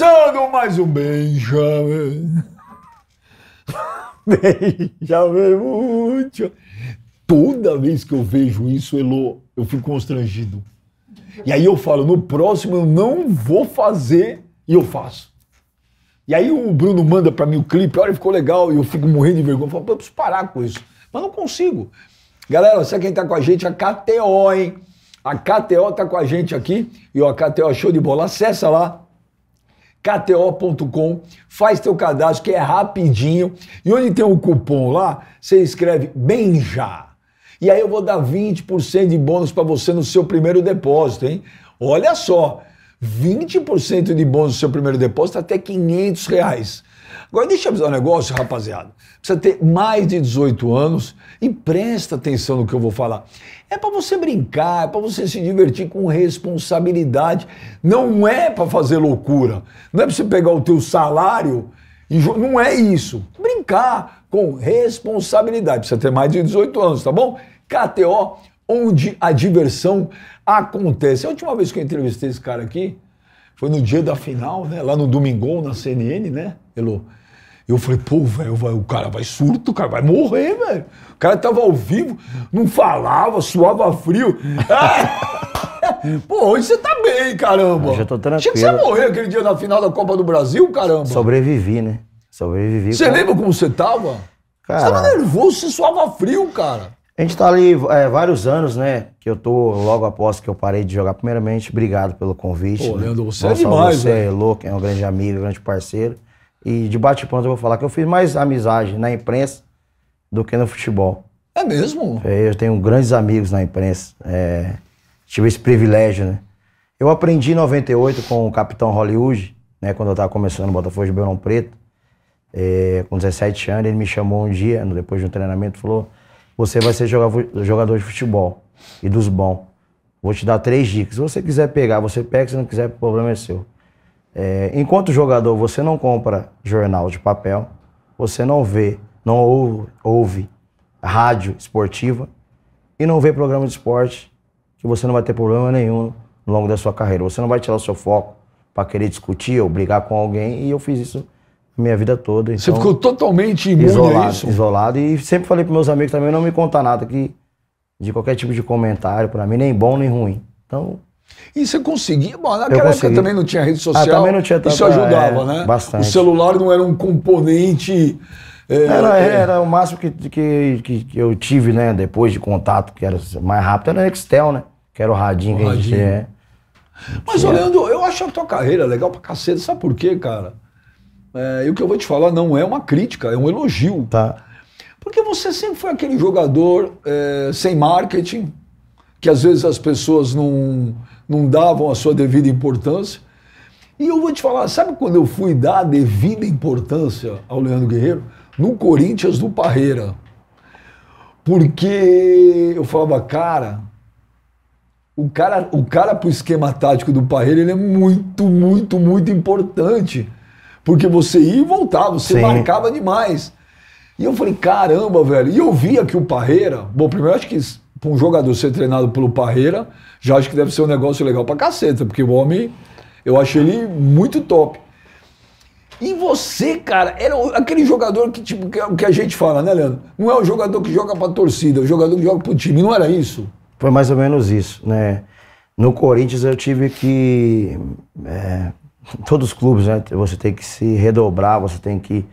Começando mais um Benjamin. Benjamin muito. Toda vez que eu vejo isso, Elo, eu fico constrangido. E aí eu falo, no próximo eu não vou fazer e eu faço. E aí o Bruno manda para mim o clipe, olha, ficou legal, e eu fico morrendo de vergonha. Eu falo, eu preciso parar com isso. Mas não consigo. Galera, sabe quem tá com a gente? A KTO, hein? A KTO tá com a gente aqui. E o KTO Show de Bola, acessa lá KTO.com, faz teu cadastro que é rapidinho e onde tem o um cupom lá, você escreve bem já. E aí eu vou dar 20% de bônus para você no seu primeiro depósito, hein? Olha só, 20% de bônus no seu primeiro depósito até 500 reais. Agora deixa eu avisar um negócio, rapaziada. Precisa ter mais de 18 anos e presta atenção no que eu vou falar. É para você brincar, é para você se divertir com responsabilidade. Não é para fazer loucura. Não é para você pegar o teu salário e não é isso. Brincar com responsabilidade. Precisa ter mais de 18 anos, tá bom? KTO, onde a diversão acontece. A última vez que eu entrevistei esse cara aqui foi no dia da final, né? Lá no Domingão, na CNN, né? Elô? Eu falei, pô, velho, o cara vai surto, o cara vai morrer, velho. O cara tava ao vivo, não falava, suava frio. pô, hoje você tá bem, caramba. Hoje eu tô tranquilo. Tinha que você morrer aquele dia na final da Copa do Brasil, caramba. Sobrevivi, né? Sobrevivi. Você lembra como você tava? Cara... Você tava nervoso, você suava frio, cara. A gente tá ali é, vários anos, né? Que eu tô logo após que eu parei de jogar. Primeiramente, obrigado pelo convite. Pô, né? Leandro, você né? é demais, Você é louco, é um grande amigo, grande parceiro. E de bate-pronto eu vou falar que eu fiz mais amizade na imprensa do que no futebol. É mesmo? É, eu tenho grandes amigos na imprensa. É, tive esse privilégio, né? Eu aprendi em 98 com o capitão Hollywood, né? Quando eu estava começando no Botafogo de Beirão Preto. É, com 17 anos, ele me chamou um dia, depois de um treinamento, falou: Você vai ser jogador de futebol e dos bons. Vou te dar três dicas. Se você quiser pegar, você pega. Se não quiser, o problema é seu. É, enquanto jogador, você não compra jornal de papel, você não vê, não ouve, ouve rádio esportiva e não vê programa de esporte, que você não vai ter problema nenhum no longo da sua carreira. Você não vai tirar o seu foco para querer discutir ou brigar com alguém, e eu fiz isso minha vida toda. Então, você ficou totalmente imune é isolado, a isso? Isolado, e sempre falei para meus amigos também, não me contar nada que, de qualquer tipo de comentário para mim, nem bom nem ruim. Então, e você conseguia? Bom, naquela eu época também não tinha rede ah, social. Ah, também não tinha Isso ajudava, é, né? Bastante. O celular não era um componente. É, era, é. era o máximo que, que, que, eu tive, né? Depois de contato, que era mais rápido, era o Nextel, né? Que era o radinho o que a gente É. Mas, olhando Leandro, eu acho a tua carreira legal pra cacete. Sabe por quê, cara? É, e o que eu vou te falar não é uma crítica, é um elogio. Tá. Porque você sempre foi aquele jogador é, sem marketing, que às vezes as pessoas não não davam a sua devida importância. E eu vou te falar, sabe quando eu fui dar a devida importância ao Leandro Guerreiro? No Corinthians do Parreira. Porque eu falava, cara, o cara, o cara pro esquema tático do Parreira, ele é muito, muito, muito importante. Porque você ia e voltava, você Sim. marcava demais. E eu falei, caramba, velho. E eu via que o Parreira, bom, primeiro acho que para um jogador ser treinado pelo Parreira, já acho que deve ser um negócio legal pra caceta, porque o homem, eu achei ele muito top. E você, cara, era aquele jogador que, tipo, é que a gente fala, né, Leandro? Não é o jogador que joga pra torcida, é o jogador que joga pro time, não era isso? Foi mais ou menos isso, né? No Corinthians eu tive que. É, todos os clubes, né? Você tem que se redobrar, você tem que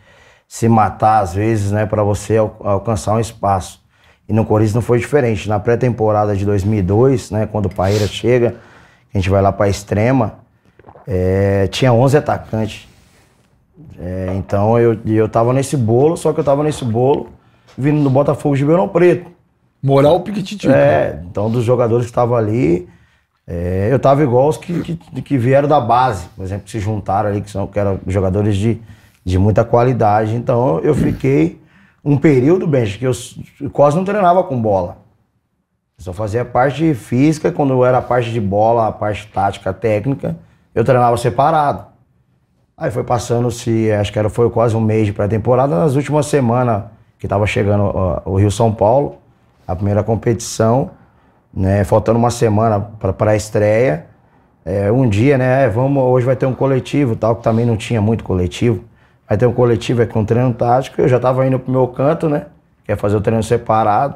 se matar às vezes, né? Pra você alcançar um espaço. E no Corinthians não foi diferente. Na pré-temporada de 2002, né, quando o Paeira chega, a gente vai lá para a extrema, é, tinha 11 atacantes. É, então eu, eu tava nesse bolo, só que eu tava nesse bolo vindo do Botafogo de Beirão Preto. Moral piquititinho. É, então dos jogadores que estavam ali, é, eu tava igual os que, que, que, vieram da base, por exemplo, que se juntaram ali, que, são, que eram jogadores de, de muita qualidade. Então eu fiquei um período, Benji, que eu quase não treinava com bola. só fazia parte física, quando era a parte de bola, a parte tática, técnica, eu treinava separado. Aí foi passando-se, acho que era, foi quase um mês de pré-temporada, nas últimas semanas que estava chegando o Rio-São Paulo, a primeira competição, né, faltando uma semana para a estreia, é, um dia, né, é, vamos, hoje vai ter um coletivo, tal, que também não tinha muito coletivo, Aí tem um coletivo é com treino tático, eu já estava indo pro meu canto, né? Que é fazer o treino separado.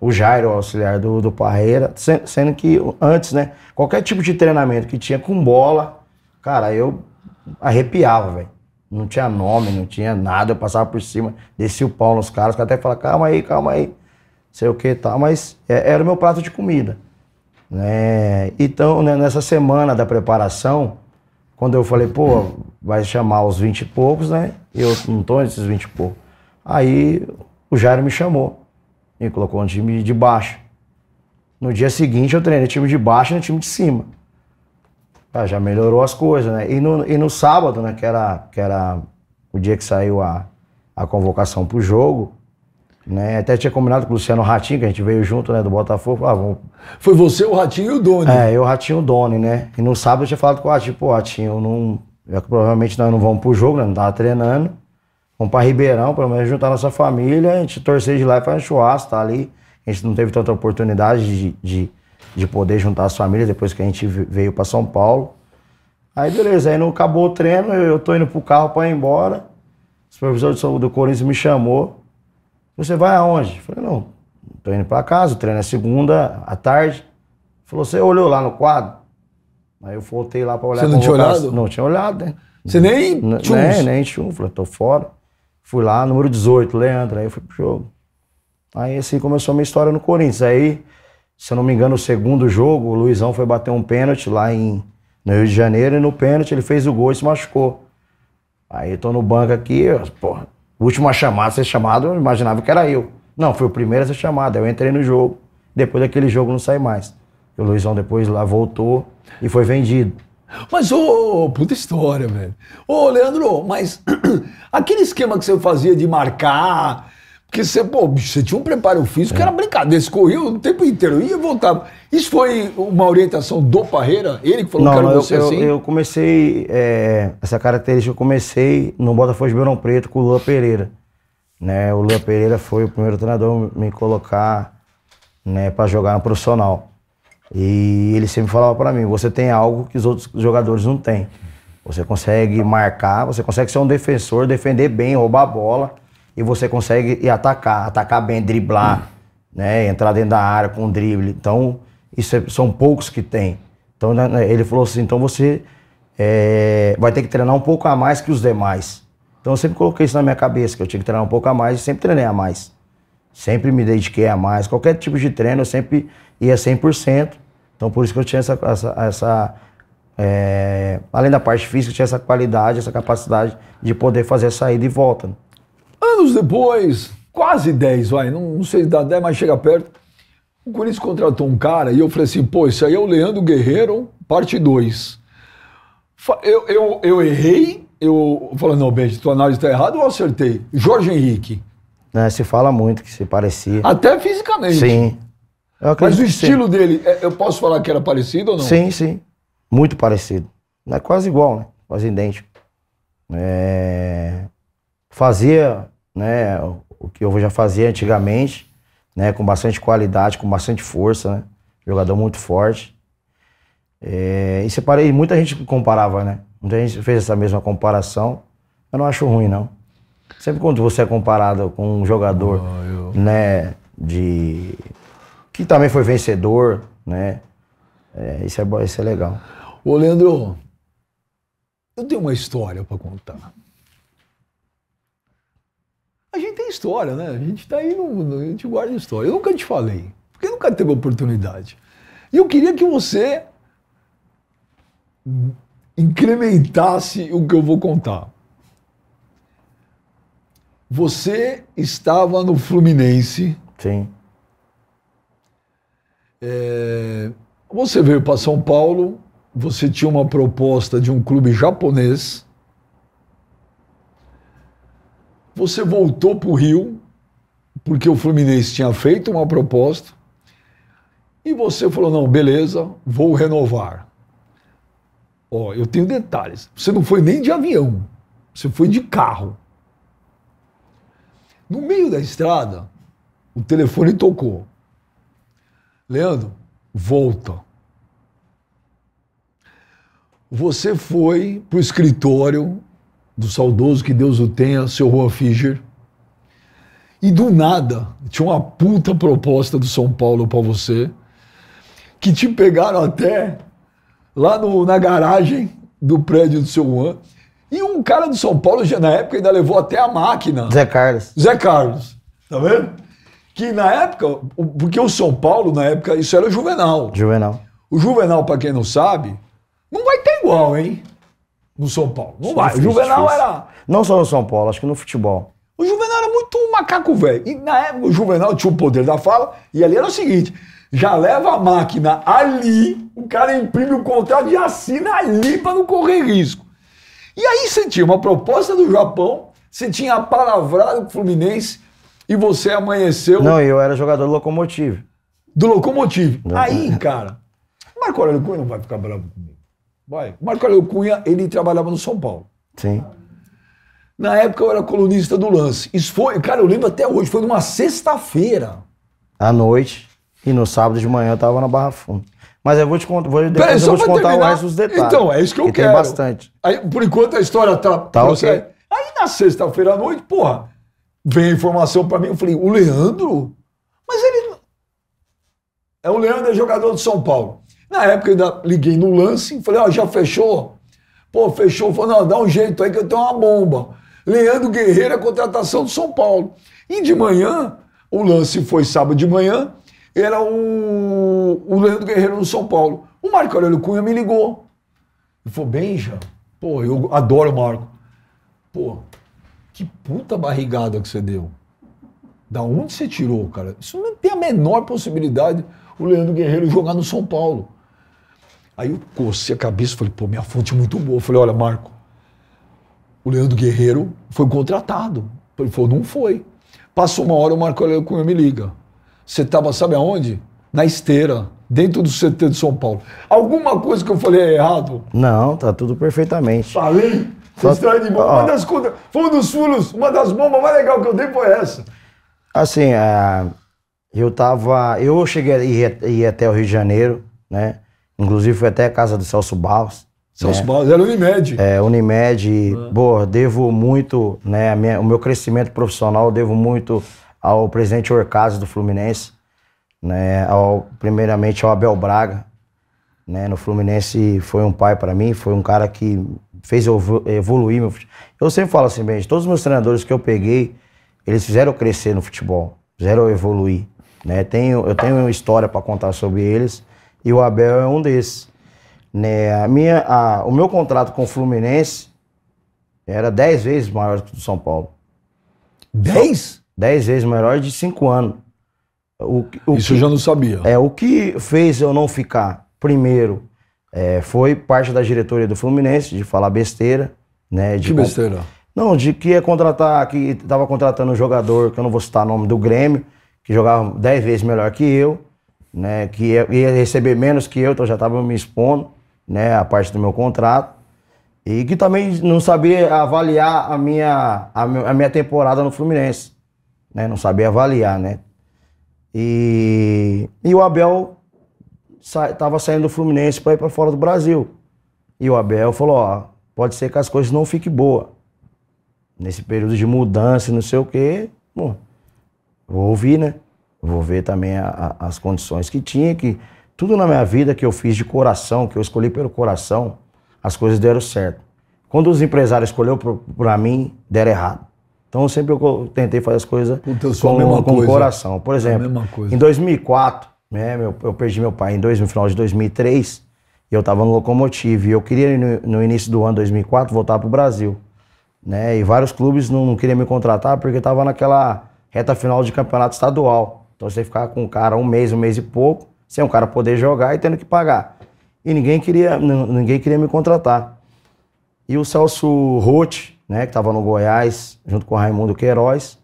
O Jairo, o auxiliar do, do Parreira. Sendo que antes, né? Qualquer tipo de treinamento que tinha com bola, cara, eu arrepiava, velho. Não tinha nome, não tinha nada. Eu passava por cima, descia o pau nos caras. Os caras até falavam, calma aí, calma aí. Sei o que e tal. Mas é, era o meu prato de comida. Né? Então, né, nessa semana da preparação, quando eu falei, pô, vai chamar os 20 e poucos, né? Eu não estou nesses 20 e poucos. Aí o Jairo me chamou e colocou no time de baixo. No dia seguinte eu treinei time de baixo e time de cima. Ah, já melhorou as coisas, né? E no, e no sábado, né, que era, que era o dia que saiu a, a convocação pro jogo, né? Até tinha combinado com o Luciano Ratinho, que a gente veio junto, né, do Botafogo. Ah, vamos... Foi você, o Ratinho e o Doni. É, eu, o Ratinho e o Doni, né? E no sábado eu tinha falado com o Ratinho, pô, Ratinho, não já que provavelmente nós não vamos pro jogo, né? não tava treinando. Vamos pra Ribeirão, pelo menos juntar nossa família, a gente torcer de lá e fazer um churrasco, tá ali. A gente não teve tanta oportunidade de, de, de poder juntar as famílias depois que a gente veio para São Paulo. Aí beleza, aí não acabou o treino, eu, tô indo pro carro pra ir embora. O supervisor do, do Corinthians me chamou. Você vai aonde? Eu falei, não, tô indo pra casa, o treino é segunda à tarde. Falou, você olhou lá no quadro? Aí eu voltei lá pra olhar. Você não tinha olhado? Não, tinha olhado, né? Você nem né, tinha Nem, nem tinha Falei, tô fora. Fui lá, número 18, Leandro. Aí eu fui pro jogo. Aí assim começou a minha história no Corinthians. Aí, se eu não me engano, o segundo jogo, o Luizão foi bater um pênalti lá em, no Rio de Janeiro. E no pênalti ele fez o gol e se machucou. Aí eu tô no banco aqui, porra, última chamada, ser chamado, eu imaginava que era eu. Não, foi o primeiro a ser chamado. Aí eu entrei no jogo. Depois daquele jogo não saí mais. O Luizão depois lá voltou e foi vendido. Mas, ô, oh, puta história, velho. Ô, oh, Leandro, mas aquele esquema que você fazia de marcar, porque você, pô, você tinha um preparo físico é. que era brincadeira, você corria o tempo inteiro, ia e voltava. Isso foi uma orientação do Parreira? Ele que falou, não, quero não, você eu, assim? Eu, eu comecei, é, essa característica eu comecei no Botafogo de Beirão Preto com o Lula Pereira. Né? O Lula Pereira foi o primeiro treinador a me colocar né, para jogar no profissional. E ele sempre falava para mim: você tem algo que os outros jogadores não têm. Você consegue marcar, você consegue ser um defensor, defender bem, roubar a bola e você consegue ir atacar, atacar bem, driblar, hum. né, entrar dentro da área com um drible. Então, isso é, são poucos que tem. Então, né, né, ele falou assim: então você é, vai ter que treinar um pouco a mais que os demais. Então, eu sempre coloquei isso na minha cabeça, que eu tinha que treinar um pouco a mais e sempre treinei a mais. Sempre me dediquei a mais. Qualquer tipo de treino, eu sempre ia 100%. Então por isso que eu tinha essa. essa, essa é, além da parte física, eu tinha essa qualidade, essa capacidade de poder fazer a saída e volta. Né? Anos depois, quase 10, vai, não, não sei se dá 10, mas chega perto. O Corinthians contratou um cara e eu falei assim, pô, isso aí é o Leandro Guerreiro, parte 2. Eu, eu, eu errei, eu falei, não, beijo, tua análise está errada ou acertei? Jorge Henrique. É, se fala muito que se parecia. Até fisicamente. Sim. Mas o estilo dele, é, eu posso falar que era parecido ou não? Sim, sim. Muito parecido. É quase igual, né? Quase idêntico. É... Fazia né, o que eu já fazia antigamente, né, com bastante qualidade, com bastante força, né? Jogador muito forte. É... E separei, muita gente comparava, né? Muita gente fez essa mesma comparação. Eu não acho ruim, não. Sempre quando você é comparado com um jogador, oh, eu... né, de que também foi vencedor, né? É, isso, é, isso é legal. Ô, Leandro, eu tenho uma história para contar. A gente tem história, né? A gente tá aí, no, no, a gente guarda história. Eu nunca te falei, porque nunca teve oportunidade. E eu queria que você incrementasse o que eu vou contar. Você estava no Fluminense. Sim. É, você veio para São Paulo, você tinha uma proposta de um clube japonês. Você voltou para o Rio, porque o Fluminense tinha feito uma proposta. E você falou: não, beleza, vou renovar. Ó, eu tenho detalhes. Você não foi nem de avião, você foi de carro. No meio da estrada, o telefone tocou. Leandro, volta. Você foi para o escritório do saudoso, que Deus o tenha, seu Juan Fischer, e do nada tinha uma puta proposta do São Paulo para você, que te pegaram até lá no, na garagem do prédio do seu Juan. E um cara do São Paulo, já na época, ainda levou até a máquina. Zé Carlos. Zé Carlos. Tá vendo? Que na época, porque o São Paulo, na época, isso era o Juvenal. Juvenal. O Juvenal, para quem não sabe, não vai ter igual, hein? No São Paulo. Não é vai. Difícil, o Juvenal difícil. era. Não só no São Paulo, acho que no futebol. O Juvenal era muito um macaco velho. E na época, o Juvenal tinha o poder da fala, e ali era o seguinte: já leva a máquina ali, o cara imprime o contrato e assina ali para não correr risco. E aí você tinha uma proposta do Japão, você tinha palavrado do Fluminense, e você amanheceu. Não, eu era jogador do Locomotive. Do Locomotive. Não. Aí, cara, Marco Aurélio Cunha não vai ficar bravo comigo. Vai. Marco Aurélio Cunha, ele trabalhava no São Paulo. Sim. Na época eu era colunista do lance. Isso foi, cara, eu lembro até hoje, foi numa sexta-feira. À noite. E no sábado de manhã eu tava na Barra Funda. Mas eu vou te contar, vou, Pera, eu vou te contar terminar. mais os detalhes. Então, é isso que eu que quero. Tem bastante. Aí, por enquanto a história tá. tá okay. Aí na sexta-feira à noite, porra, vem a informação para mim, eu falei, o Leandro? Mas ele... É o Leandro, é jogador de São Paulo. Na época eu ainda liguei no lance, falei, ó, oh, já fechou? Pô, fechou. falou, não, dá um jeito aí que eu tenho uma bomba. Leandro Guerreiro é contratação do São Paulo. E de manhã, o lance foi sábado de manhã, era o, o Leandro Guerreiro no São Paulo. O Marco Aurélio Cunha me ligou. Ele falou, Benja, pô, eu adoro o Marco. Pô, que puta barrigada que você deu. Da onde você tirou, cara? Isso não tem a menor possibilidade o Leandro Guerreiro jogar no São Paulo. Aí eu cocei a cabeça e falei, pô, minha fonte é muito boa. Eu falei, olha, Marco, o Leandro Guerreiro foi contratado. Ele falou, não foi. Passou uma hora, o Marco Aurélio Cunha me liga. Você estava, sabe aonde? Na esteira, dentro do CT de São Paulo. Alguma coisa que eu falei é errado? Não, tá tudo perfeitamente. Falei? Vocês de bomba. Uma das, foi um dos furos, uma das bombas mais legais que eu dei foi essa. Assim, eu tava. Eu cheguei a ir, ir, até o Rio de Janeiro, né? Inclusive fui até a casa do Celso Barros. Celso né? Barros, era Unimed. É, Unimed. Ah. Boa, devo muito, né? Minha, o meu crescimento profissional devo muito ao presidente Orcasio do Fluminense, né? Ao, primeiramente ao Abel Braga, né? No Fluminense foi um pai para mim, foi um cara que fez eu evoluir meu futebol. Eu sempre falo assim, bem, todos os meus treinadores que eu peguei, eles fizeram eu crescer no futebol, fizeram eu evoluir. Né? Tenho, eu tenho uma história para contar sobre eles e o Abel é um desses. Né? A minha, a, o meu contrato com o Fluminense era 10 vezes maior que o do São Paulo. 10? 10 vezes maior de 5 anos. O, o Isso que, eu já não sabia. É, o que fez eu não ficar? Primeiro, é, foi parte da diretoria do Fluminense de falar besteira, né? De que besteira? Não, de que ia contratar, que estava contratando um jogador, que eu não vou citar o nome do Grêmio, que jogava 10 vezes melhor que eu, né? Que ia, receber menos que eu, então já estava me expondo, né? A parte do meu contrato. E que também não sabia avaliar a minha, a, a minha temporada no Fluminense, né? Não sabia avaliar, né? E, e o Abel estava saindo do Fluminense para ir para fora do Brasil. E o Abel falou: ó, pode ser que as coisas não fiquem boas. Nesse período de mudança, não sei o quê, vou ouvir, né? Vou ver também a, a, as condições que tinha, que tudo na minha vida que eu fiz de coração, que eu escolhi pelo coração, as coisas deram certo. Quando os empresários escolheram para mim, deram errado. Então sempre eu tentei fazer as coisas com, com o coração. Por exemplo, em 2004, né? Meu, eu perdi meu pai em dois, no final de 2003 e eu estava no Locomotive. E eu queria, no, no, início do ano 2004, voltar para o Brasil. Né? E vários clubes não, não queriam me contratar porque estava naquela reta final de campeonato estadual. Então você ficar com o cara um mês, um mês e pouco, sem é o cara poder jogar e tendo que pagar. E ninguém queria, ninguém queria me contratar. E o Celso Roth, né, que estava no Goiás, junto com o Raimundo Queiroz,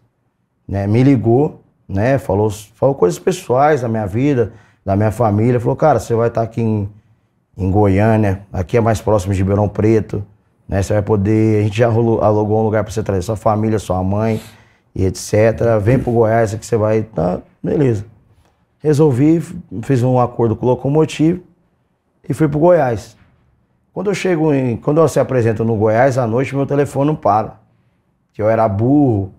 né, me ligou né? Falou, falou coisas pessoais da minha vida, da minha família. Falou, cara, você vai estar tá aqui em, em Goiânia, aqui é mais próximo de Ribeirão Preto, né? Você vai poder. A gente já alugou um lugar para você trazer sua família, sua mãe e etc. Vem pro Goiás que você vai. Tá, beleza. Resolvi, fiz um acordo com o locomotivo e fui pro Goiás. Quando eu chego em, Quando eu se apresento no Goiás à noite, meu telefone não para. Que eu era burro,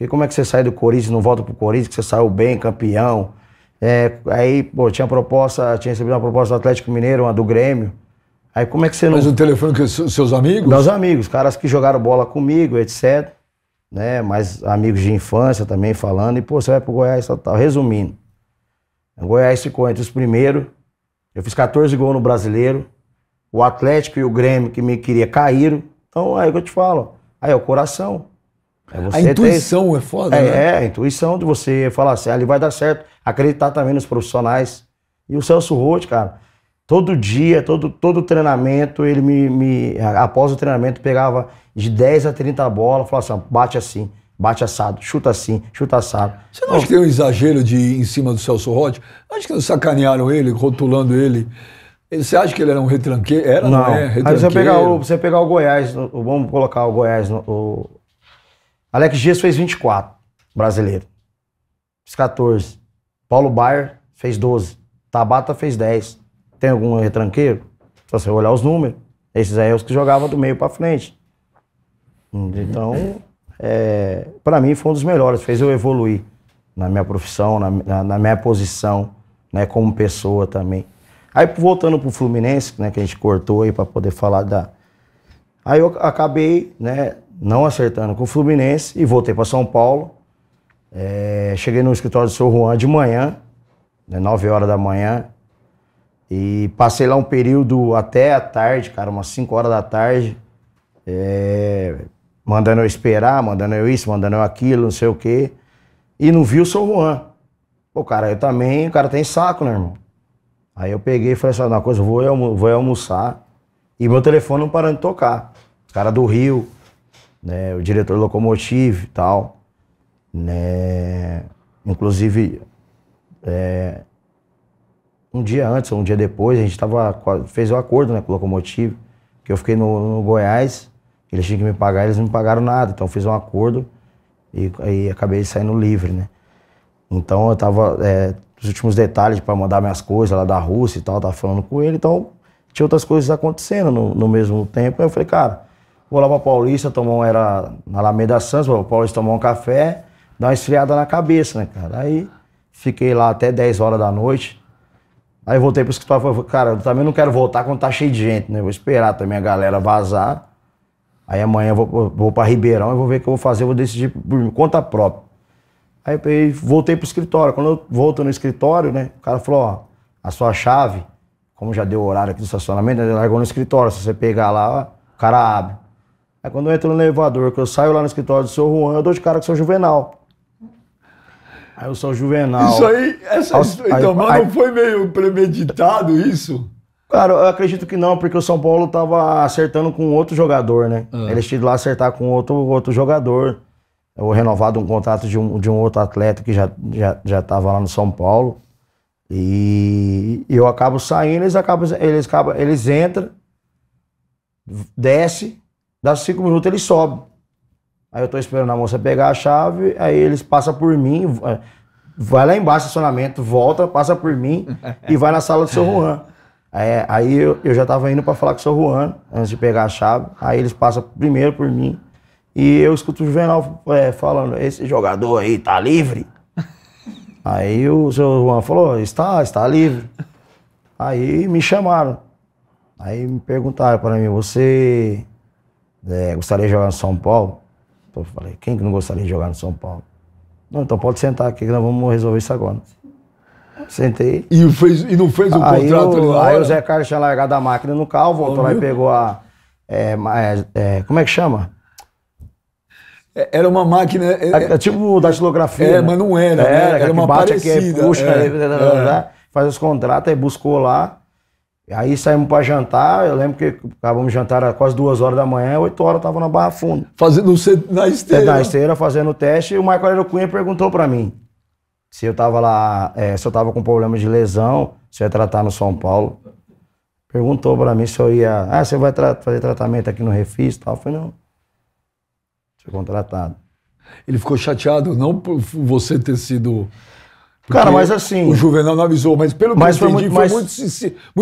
porque como é que você sai do Corinthians, não volta pro Corinthians, que você saiu bem, campeão? É, aí, pô, tinha proposta, tinha recebido uma proposta do Atlético Mineiro, uma do Grêmio. Aí como é que você não. Mas o telefone que seus amigos? Meus amigos, caras que jogaram bola comigo, etc. Né? Mas amigos de infância também falando, e pô, você vai pro Goiás tal, tal. Resumindo. O Goiás ficou entre os primeiros. Eu fiz 14 gols no brasileiro. O Atlético e o Grêmio que me queria caíram. Então, aí é que eu te falo. Aí é o coração. É a intuição é foda, é, né? É, a intuição de você falar assim, ali ah, vai dar certo, acreditar também nos profissionais. E o Celso Roth, cara, todo dia, todo, todo treinamento, ele me, me, após o treinamento, pegava de 10 a 30 bolas, falava assim, bate assim, bate assado, chuta assim, chuta assado. Você não acha que tem um exagero de em cima do Celso Roth? Acho acha que eles sacanearam ele, rotulando ele? Você acha que ele era um retranqueiro? Era, não, não é? Retranqueiro. Aí você pegar o, você pegar o Goiás, vamos colocar o Goiás, o, Alex Dias fez 24, brasileiro. Fiz 14. Paulo Baier fez 12. Tabata fez 10. Tem algum retranqueiro? Se você olhar os números, esses aí é os que jogavam do meio para frente. Então, é, para mim foi um dos melhores. Fez eu evoluir na minha profissão, na, na, na minha posição, né, como pessoa também. Aí voltando pro Fluminense, né, que a gente cortou aí para poder falar da. Aí eu acabei, né, não acertando com o Fluminense e voltei para São Paulo. É, cheguei no escritório do seu Juan de manhã, né, 9 horas da manhã, e passei lá um período até a tarde, cara, umas 5 horas da tarde, é, mandando eu esperar, mandando eu isso, mandando eu aquilo, não sei o quê. E não vi o São Juan. Pô, cara, eu também, o cara tem saco, né, irmão? Aí eu peguei e falei assim, uma coisa, vou, vou almoçar. E meu telefone não parando de tocar. Os caras do Rio, né, o diretor Locomotive e tal. Né, inclusive, é, um dia antes ou um dia depois, a gente tava, fez o um acordo né, com o Locomotive, que eu fiquei no, no, Goiás, eles tinham que me pagar, eles não me pagaram nada, então fiz um acordo e, e acabei saindo livre, né. Então eu tava, é, os últimos detalhes para mandar minhas coisas lá da Rússia e tal, tava falando com ele, então tinha outras coisas acontecendo no, no mesmo tempo, eu falei, cara, Vou lá pra Paulista, tomar um, era na Alameda Santos, vou pra Paulista tomar um café, dar uma esfriada na cabeça, né, cara? Aí fiquei lá até 10 horas da noite. Aí voltei pro escritório e falei, cara, eu também não quero voltar quando tá cheio de gente, né? Vou esperar também a galera vazar. Aí amanhã eu vou, vou pra Ribeirão e vou ver o que eu vou fazer, vou decidir por conta própria. Aí eu voltei pro escritório. Quando eu volto no escritório, né? O cara falou, ó, a sua chave, como já deu o horário aqui do estacionamento, ele né, largou no escritório. Se você pegar lá, o cara abre. Aí é quando eu entro no elevador, que eu saio lá no escritório do seu Juan, eu dou de cara com o seu Juvenal. Aí eu sou Juvenal. Isso aí, essa aí, história, então, mas aí, não foi meio premeditado isso? Cara, eu acredito que não, porque o São Paulo tava acertando com outro jogador, né? Ah. Eles tinham lá acertar com outro, outro jogador. Eu renovado um contrato de um, de um outro atleta que já, já, já tava lá no São Paulo. E eu acabo saindo, eles acabam, eles acabam, eles entram, desce, Dá cinco minutos, ele sobe. Aí eu tô esperando a moça pegar a chave, aí eles passam por mim, eh, vai lá embaixo, estacionamento, volta, passa por mim e vai na sala do seu Juan. Aí, é, aí eu, eu, já tava indo para falar com o seu Juan, antes de pegar a chave. Aí eles passam primeiro por mim e eu escuto o Juvenal é, falando, esse jogador aí tá livre? Aí o seu Juan falou, está, está livre. Aí me chamaram. Aí me perguntaram para mim, você é, gostaria de jogar no São Paulo? Eu falei, quem que não gostaria de jogar no São Paulo? Não, então pode sentar aqui que nós vamos resolver isso agora. Sentei. E, fez, e não fez o um aí contrato o, Aí o Zé Carlos tinha largado a máquina no carro, voltou lá e pegou a. É, é, é, como é que chama? É, era uma máquina. É, é, é tipo datilografia. É, né? mas não era. Era, né? era, era uma bate parecida. aqui, puxa, faz os contratos, aí buscou lá. Aí saímos para jantar, eu lembro que acabamos de jantar era quase duas horas da manhã, oito horas eu tava na Barra Funda. Fazendo na esteira. Na esteira, fazendo o teste, e o Michael Aero Cunha perguntou para mim se eu tava lá, é, se eu tava com problema de lesão, se eu ia tratar no São Paulo. Perguntou para mim se eu ia, ah, você vai tra fazer tratamento aqui no Refis e tal. Eu falei, não, fui contratado. Ele ficou chateado, não por você ter sido Cara, mas assim. O Juvenal não avisou, mas pelo que eu entendi, foi muito, foi muito,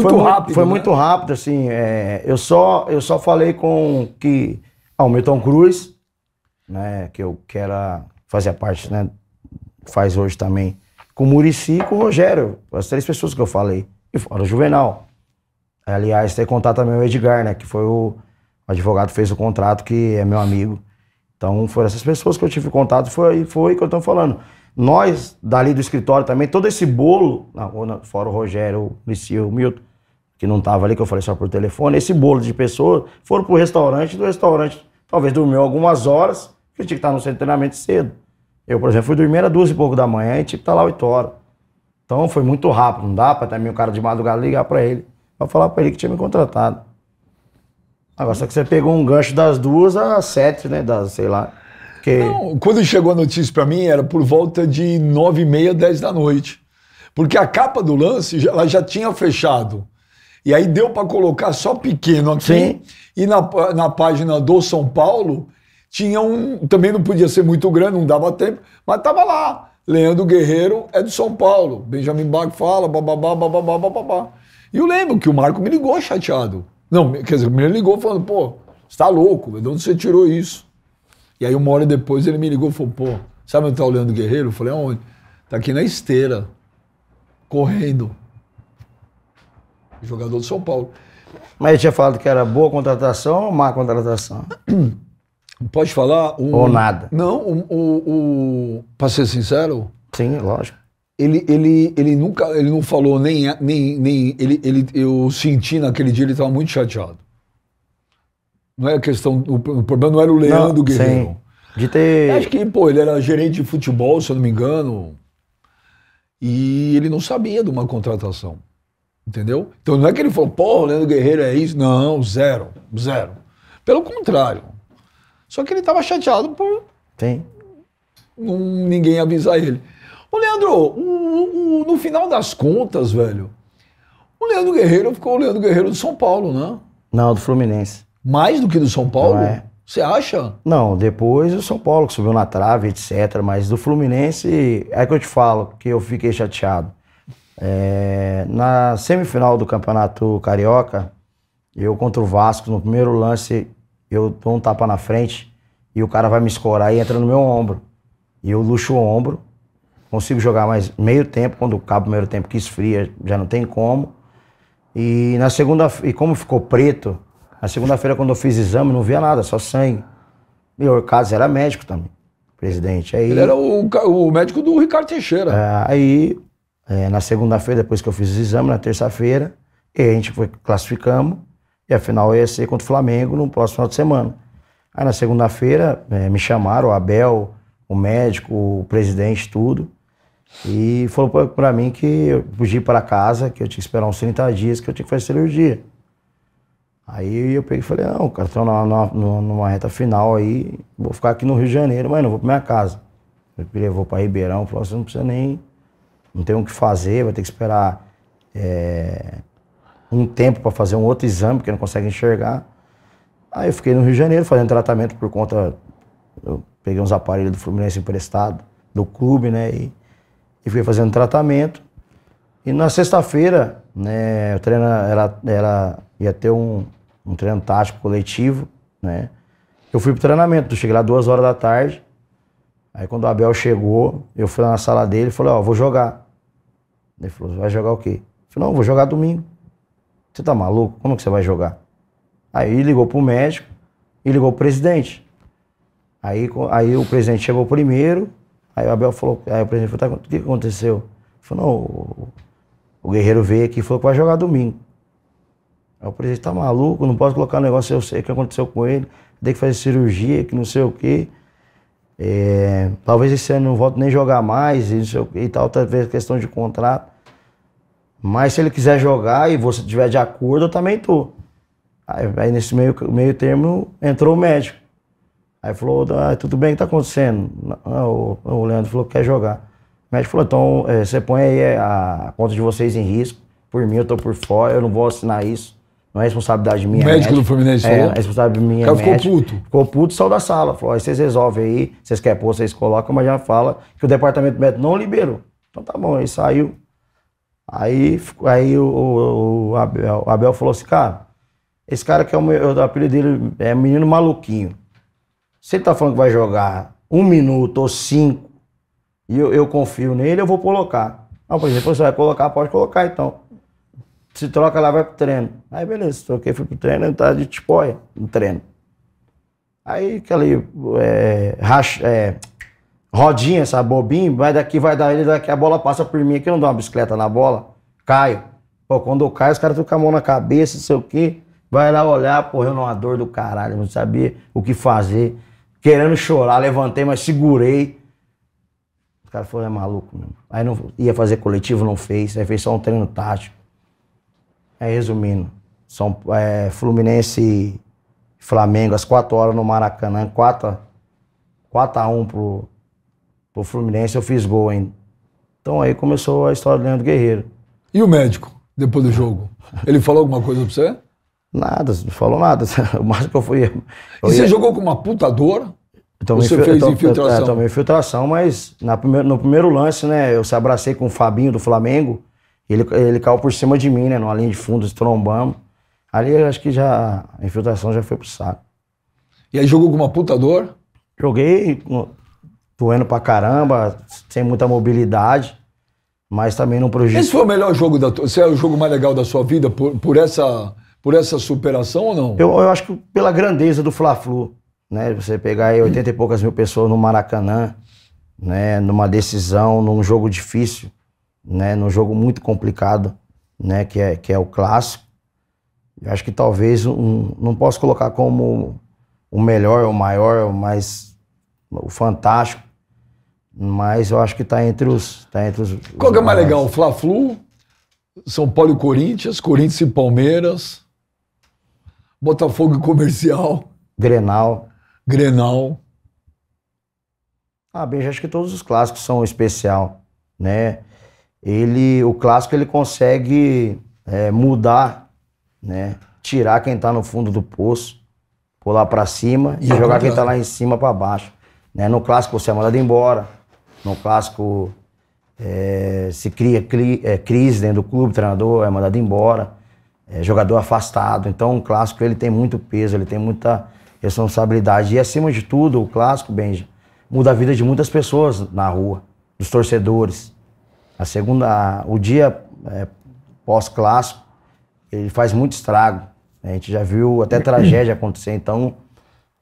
muito foi rápido. Foi né? muito rápido, assim. É, eu, só, eu só falei com que. Ah, o Milton Cruz, né? Que eu que fazer Fazia parte, né? Faz hoje também. Com o Murici e com o Rogério. As três pessoas que eu falei. E fora o Juvenal. Aliás, tem contato também o Edgar, né? Que foi o. O advogado fez o contrato, que é meu amigo. Então, foram essas pessoas que eu tive contato, foi, foi que eu estou falando. Nós, dali do escritório também, todo esse bolo, fora o Rogério, o Liceu, o Milton, que não estava ali, que eu falei só por telefone, esse bolo de pessoas foram pro restaurante, do restaurante talvez dormiu algumas horas, porque tinha que estar no centro de treinamento cedo. Eu, por exemplo, fui dormir era duas e pouco da manhã e tinha que estar lá oito horas. Então foi muito rápido, não dá para também o cara de madrugada ligar para ele, para falar para ele que tinha me contratado. Agora, só que você pegou um gancho das duas às sete, né? Das, sei lá. Porque... Não, quando chegou a notícia para mim, era por volta de nove e meia, dez da noite. Porque a capa do lance, ela já tinha fechado. E aí deu para colocar só pequeno aqui. Sim. E na, na página do São Paulo, tinha um... Também não podia ser muito grande, não dava tempo, mas tava lá. Leandro Guerreiro é do São Paulo. Benjamin Bach fala, bababá, bababá, bababá. E eu lembro que o Marco me ligou chateado. Não, quer dizer, me ligou falando, pô, você tá louco, de onde você tirou isso? E aí, uma hora depois, ele me ligou e falou: pô, sabe onde tá o Leandro Guerreiro? Eu falei: aonde? Tá aqui na esteira, correndo. Jogador do São Paulo. Mas ele tinha falado que era boa contratação ou má contratação? Pode falar? Um... Ou nada. Não, o. Um, um, Para ser sincero. Sim, lógico. Ele, ele, ele nunca. Ele não falou nem. nem, nem ele, ele, eu senti naquele dia ele estava muito chateado. Não é a questão. O problema não era o Leandro não, Guerreiro. Sim. De ter. Acho que, pô, ele era gerente de futebol, se eu não me engano. E ele não sabia de uma contratação. Entendeu? Então não é que ele falou, pô, o Leandro Guerreiro é isso. Não, zero. Zero. Pelo contrário. Só que ele estava chateado por. Tem. ninguém avisar ele. Ô, Leandro, no final das contas, velho, o Leandro Guerreiro ficou o Leandro Guerreiro do São Paulo, né? Não, do Fluminense. Mais do que do São Paulo? É. Você acha? Não, depois o São Paulo que subiu na trave, etc. Mas do Fluminense, é que eu te falo que eu fiquei chateado. É, na semifinal do Campeonato Carioca, eu contra o Vasco, no primeiro lance, eu dou um tapa na frente e o cara vai me escorar e entra no meu ombro. E eu luxo o ombro, consigo jogar mais meio tempo, quando acaba o primeiro tempo que esfria, já não tem como. E na segunda, e como ficou preto, na segunda-feira, quando eu fiz exame, não via nada, só sangue. Meu caso era médico também, presidente. Aí, Ele era o, o médico do Ricardo Teixeira. É, aí, é, na segunda-feira, depois que eu fiz o exame, na terça-feira, a gente foi classificamos. E a final ia ser contra o Flamengo no próximo final de semana. Aí na segunda-feira é, me chamaram, o Abel, o médico, o presidente, tudo. E falou pra, mim que eu podia ir para casa, que eu tinha que esperar uns 30 dias, que eu tinha que fazer cirurgia. Aí eu peguei e falei, não, cara, tô numa reta final aí, vou ficar aqui no Rio de Janeiro, mas não vou pra minha casa. Ele me levou pra Ribeirão, falou, você não precisa nem, não tem o que fazer, vai ter que esperar é, um tempo para fazer um outro exame, porque não consegue enxergar. Aí eu fiquei no Rio de Janeiro fazendo tratamento por conta, eu peguei uns aparelhos do Fluminense emprestado, do clube, né, e, e fui fazendo tratamento. E na sexta-feira, né, o treino era, era, ia ter um, um treino tático coletivo, né? Eu fui pro treinamento, cheguei lá duas horas da tarde. Aí quando o Abel chegou, eu fui lá na sala dele e falei, ó, oh, vou jogar. Ele falou, vai jogar o quê? Eu falei, não, vou jogar domingo. Você tá maluco? Como que você vai jogar? Aí ligou pro médico e ligou pro presidente. Aí, aí o presidente chegou primeiro, aí o Abel falou, aí o presidente falou, tá, o que aconteceu? Ele falou, não, o, o guerreiro veio aqui e falou que vai jogar domingo. Aí o presidente tá maluco, não posso colocar um negócio, eu sei o que aconteceu com ele, tem que fazer cirurgia, que não sei o quê. É, talvez esse ano não volte nem jogar mais e, não sei o quê, e tal, talvez tá questão de contrato. Mas se ele quiser jogar e você tiver de acordo, eu também tô. Aí, aí nesse meio, meio termo entrou o médico. Aí falou, ah, tudo bem, o que tá acontecendo? Não, o, o Leandro falou que quer jogar. O médico falou, então é, você põe aí é, a conta de vocês em risco. Por mim, eu tô por fora, eu não vou assinar isso. Não é responsabilidade minha. O médico é do Fluminense é, falou? É, responsabilidade minha. O cara é ficou médica, puto. Ficou puto, saiu da sala. Falou, aí vocês resolvem aí, vocês querem pôr, vocês colocam, mas já fala que o departamento médico não liberou. Então tá bom, aí saiu. Aí, aí o, o, o, Abel, o Abel, falou assim, cara, esse cara que é o meu, o apelido dele é menino maluquinho. Se ele tá falando que vai jogar um minuto ou cinco, e eu, eu confio nele, eu vou colocar. Não, por exemplo, é, você vai colocar, pode colocar então. Se troca lá, vai pro treino. Aí beleza, troquei, fui pro treino, eu tava de tipóia no treino. Aí aquele é, racha, é, rodinha, sabe, bobinho, vai daqui, vai daí, daqui a bola passa por mim, que eu não dou uma bicicleta na bola, caio. Pô, quando eu caio, os caras ficam com a mão na cabeça, não sei o quê. Vai lá olhar, porra, eu não dor do caralho, não sabia o que fazer. Querendo chorar, levantei, mas segurei. Os caras falou é maluco mano. Aí não ia fazer coletivo, não fez. Aí fez só um treino tático. É, resumindo, São, é, Fluminense e Flamengo, às 4 horas no Maracanã, 4, 4 a 1 pro, pro Fluminense, eu fiz gol ainda. Então aí começou a história do Leandro Guerreiro. E o médico, depois do jogo? Ele falou alguma coisa pra você? Nada, não falou nada. O máximo que eu fui. Eu e ia... você jogou com uma puta dor? Então, você infil... fez infiltração? Eu, é, eu, eu, infiltração, mas na primeiro, no primeiro lance, né? Eu se abracei com o Fabinho do Flamengo. Ele, ele caiu por cima de mim, né? Numa linha de fundo, trombamos. Ali eu acho que já a infiltração já foi pro saco. E aí jogou com uma puta dor? Joguei doendo pra caramba, sem muita mobilidade, mas também não prejudicou. Esse foi o melhor jogo da Você é o jogo mais legal da sua vida por, por, essa, por essa superação ou não? Eu, eu acho que pela grandeza do Fla-Flu, né? Você pegar aí 80 e poucas mil pessoas no Maracanã, né? Numa decisão, num jogo difícil né, num jogo muito complicado, né, que é, que é o clássico. Eu acho que talvez um, não posso colocar como o melhor, o maior, o mais o fantástico, mas eu acho que está entre os, tá entre os. Qual que é mais legal, Fla-Flu, São Paulo e Corinthians, Corinthians e Palmeiras, Botafogo e Comercial, Grenal, Grenal. Ah, bem, acho que todos os clássicos são especial, né? ele, o clássico ele consegue é, mudar, né? Tirar quem tá no fundo do poço, pular para cima e, e tá jogar quem tá lá em cima para baixo. Né? No clássico você é mandado embora, no clássico é, se cria cri, é, crise dentro do clube, treinador é mandado embora, é, jogador afastado. Então o clássico ele tem muito peso, ele tem muita responsabilidade. E acima de tudo, o clássico, Benja, muda a vida de muitas pessoas na rua, dos torcedores. A segunda, o dia é, pós-clássico, ele faz muito estrago. A gente já viu até hum. tragédia acontecer, então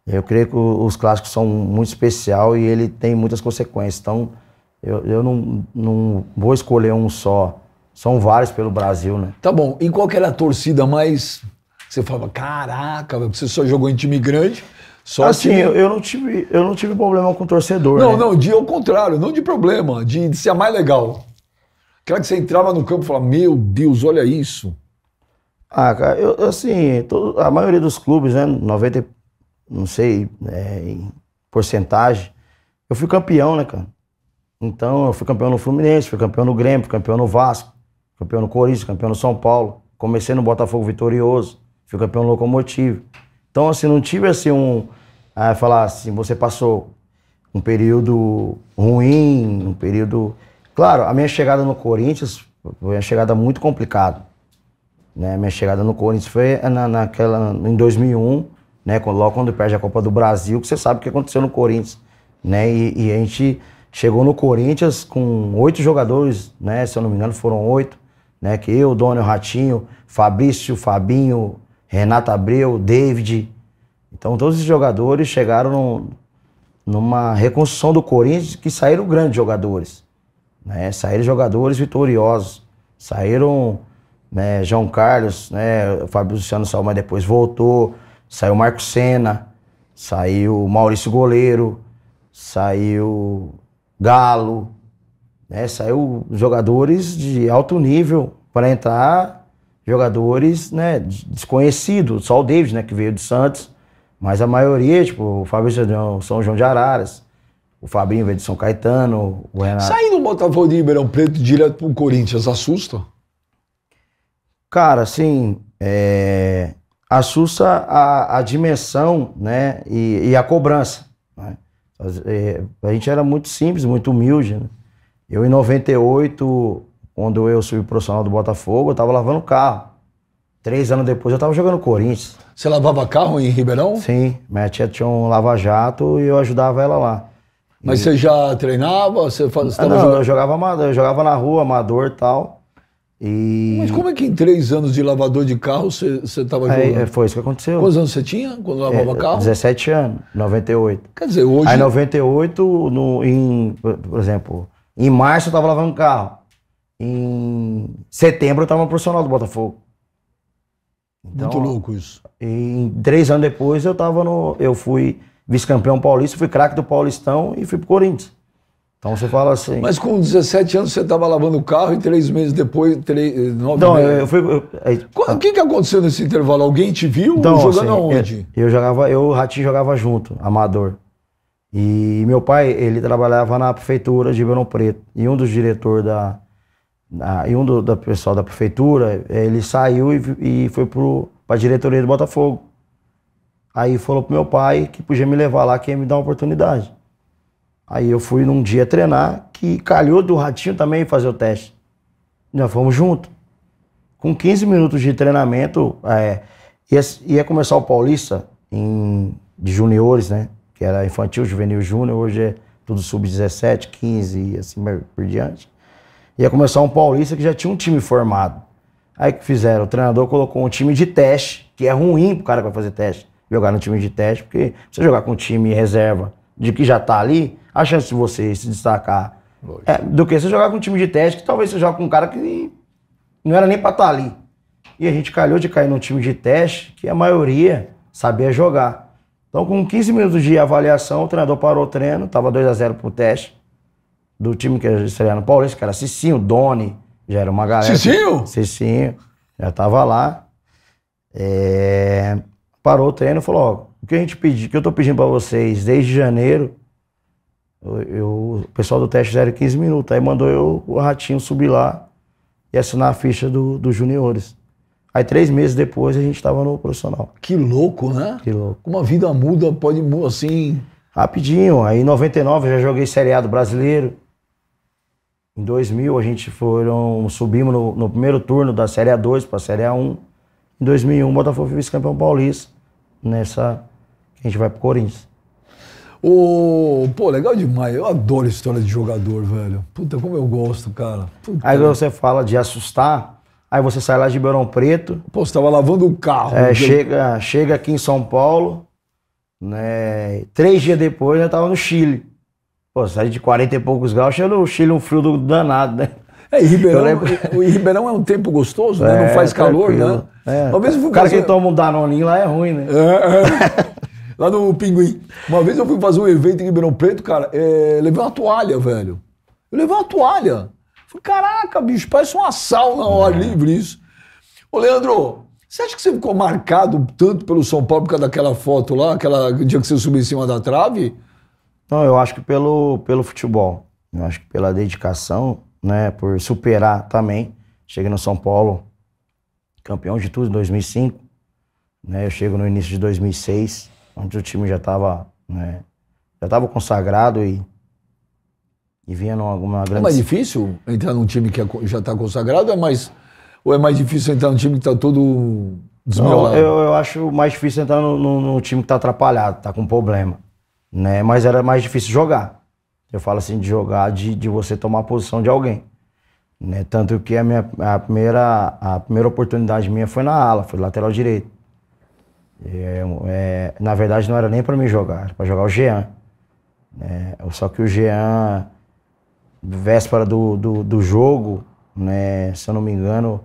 eu creio que os clássicos são muito especial e ele tem muitas consequências. Então eu, eu não, não vou escolher um só. São vários pelo Brasil, né? Tá bom. E qual que era a torcida mais. Você falava, caraca, você só jogou em time grande. Só assim, time... eu, não tive, eu não tive problema com o torcedor. Não, né? não, de ao contrário, não de problema, de, de ser a mais legal. Aquela que você entrava no campo e falava, meu Deus, olha isso. Ah, cara, eu, assim, todo, a maioria dos clubes, né, 90, não sei, é, em porcentagem, eu fui campeão, né, cara? Então, eu fui campeão no Fluminense, fui campeão no Grêmio, fui campeão no Vasco, campeão no Corinthians, campeão no São Paulo. Comecei no Botafogo vitorioso, fui campeão no Locomotivo. Então, assim, não tive, assim, um... Ah, falar assim, você passou um período ruim, um período Claro, a minha chegada no Corinthians foi uma chegada muito complicada. Né? Minha chegada no Corinthians foi na, naquela, em 2001, né? logo quando perde a Copa do Brasil, que você sabe o que aconteceu no Corinthians. Né? E, e a gente chegou no Corinthians com oito jogadores, né? se eu não me engano foram oito, né? que eu, Dono, Ratinho, Fabrício, Fabinho, Renato Abreu, David. Então todos esses jogadores chegaram numa reconstrução do Corinthians que saíram grandes jogadores. Né? Saíram jogadores vitoriosos. Saíram né, João Carlos, né, o Fábio Luciano Salma depois voltou. Saiu Marco Senna, saiu Maurício Goleiro, saiu Galo. Né, saiu jogadores de alto nível para entrar jogadores né, desconhecidos. Só o David, né, que veio do Santos. Mas a maioria, tipo, o Fábio São João de Araras, o Fabinho vem de São Caetano, o Renato. saindo do Botafogo de Ribeirão Preto direto pro Corinthians assusta? Cara, assim, é... assusta a, a, dimensão, né? E, e a cobrança. Né? É, a gente era muito simples, muito humilde. Né? Eu, em 98, quando eu subi profissional do Botafogo, eu tava lavando carro. Três anos depois eu tava jogando Corinthians. Você lavava carro em Ribeirão? Sim, minha tia tinha um lava-jato e eu ajudava ela lá. Mas você já treinava? Você estava ah, não, jogando... eu jogava amador, eu jogava na rua, amador tal. E... Mas como é que em três anos de lavador de carro você estava jogando? É, foi isso que aconteceu. Quantos anos você tinha quando é, lavava é, carro? 17 anos, 98. Quer dizer, hoje. Aí, 98, no, em, por exemplo, em março eu estava lavando carro. Em setembro eu estava no profissional do Botafogo. Então, Muito louco isso. Em três anos depois eu estava no. Eu fui vice-campeão paulista, fui craque do Paulistão e fui pro Corinthians. Então você fala assim. Mas com 17 anos você estava lavando o carro e três meses depois, três, eh, nove Não, meses. eu fui. Eu, é, aí, ah. o que, que aconteceu nesse intervalo? Alguém te viu então, jogando assim, é, aonde? Eu, eu jogava, eu, Ratinho jogava junto, amador. E meu pai, ele trabalhava na prefeitura de Ribeirão Preto. E um dos diretores da. Na, e um do da pessoal da prefeitura, ele saiu e, e foi para a diretoria do Botafogo. Aí falou pro meu pai que podia me levar lá, que ia me dar uma oportunidade. Aí eu fui num dia treinar, que calhou do Ratinho também fazer o teste. Nós fomos juntos. Com 15 minutos de treinamento, é, ia, ia começar o Paulista em, de juniores, né? Que era infantil, juvenil, júnior, hoje é tudo sub-17, 15 e assim por diante. Ia começar um Paulista que já tinha um time formado. Aí que fizeram? O treinador colocou um time de teste, que é ruim pro cara que vai fazer teste jogar no time de teste, porque você jogar com um time reserva de que já tá ali, a chance de você se destacar é, do que você jogar com um time de teste, que talvez você jogue com um cara que não era nem pra estar tá ali. E a gente calhou de cair num time de teste que a maioria sabia jogar. Então, com 15 minutos de avaliação, o treinador parou o treino, tava 2 a 0 pro teste do time que estreia no Paulista, que era Cicinho, Doni, já era uma galera. Cicinho? Cicinho, já tava lá. É parou o treino e falou: ó, o que a gente pediu, que eu tô pedindo para vocês desde janeiro, eu, o pessoal do teste era 15 minutos. Aí mandou eu, o Ratinho, subir lá e assinar a ficha dos do juniores. Aí três meses depois a gente tava no profissional. Que louco, né? Que louco. Uma vida muda, pode assim. Rapidinho. Aí em 99 eu já joguei Série A do brasileiro. Em 2000 a gente foram, subimos no, no primeiro turno da Série A2 para a Série A1. Em 2001 o Botafogo foi vice-campeão paulista nessa. A gente vai pro Corinthians. Oh, pô, legal demais. Eu adoro história de jogador, velho. Puta, como eu gosto, cara. Puta. Aí você fala de assustar, aí você sai lá de Beirão Preto. Pô, você tava lavando o um carro. É, chega, chega aqui em São Paulo, né? Três dias depois eu tava no Chile. Pô, sai de 40 e poucos graus, chega no Chile um frio do danado, né? É, e Ribeirão, lembro... o Ribeirão é um tempo gostoso, né? É, Não faz calor, né? É, Uma vez eu fui o cara fazer... que toma um danoninho lá é ruim, né? É, é. lá no Pinguim. Uma vez eu fui fazer um evento em Ribeirão Preto, cara, é... levei uma toalha, velho. Eu levei uma toalha. Falei, caraca, bicho, parece uma sauna ao é. ar livre isso. Ô, Leandro, você acha que você ficou marcado tanto pelo São Paulo por causa daquela foto lá, aquela dia que você subiu em cima da trave? Não, eu acho que pelo, pelo futebol. Eu acho que pela dedicação, né? Por superar também. Cheguei no São Paulo, campeão de tudo em 2005. Né? Eu chego no início de 2006, onde o time já estava né, já estava consagrado e, e vinha numa é grande... É mais difícil entrar num time que é já está consagrado é mais, ou é mais difícil entrar num time que está todo desmiolado? Não, eu, eu acho mais difícil entrar no, no, no time que está atrapalhado, está com problema. Né? Mas era mais difícil jogar. Eu falo assim, de jogar, de, de você tomar a posição de alguém. Né? Tanto que a, minha, a, primeira, a primeira oportunidade minha foi na ala, foi lateral direito. É, é, na verdade, não era nem para mim jogar, era para jogar o Jean. Né? Só que o Jean, véspera do, do, do jogo, né? se eu não me engano,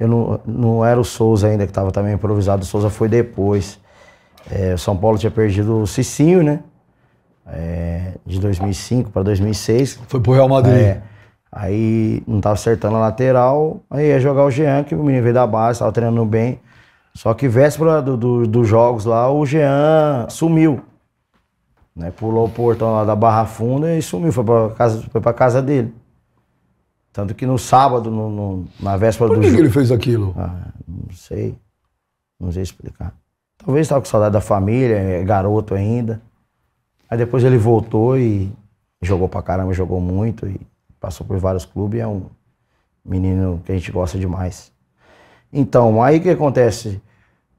eu não, não era o Souza ainda, que estava também improvisado, o Souza foi depois. É, o São Paulo tinha perdido o Cicinho, né? É, de 2005 para 2006. Foi pro Real Madrid. É, Aí não tava acertando a lateral, aí ia jogar o Jean, que o menino veio da base, tava treinando bem. Só que véspera do, do, dos jogos lá, o Jean sumiu. Né? Pulou o portão lá da Barra Funda e sumiu, foi pra casa, foi pra casa dele. Tanto que no sábado, no, no, na véspera Por do que Por que ele fez aquilo? Ah, não sei. Não sei explicar. Talvez estava com saudade da família, é garoto ainda. Aí depois ele voltou e jogou pra caramba, jogou muito. E Passou por vários clubes e é um menino que a gente gosta demais. Então, aí o que acontece?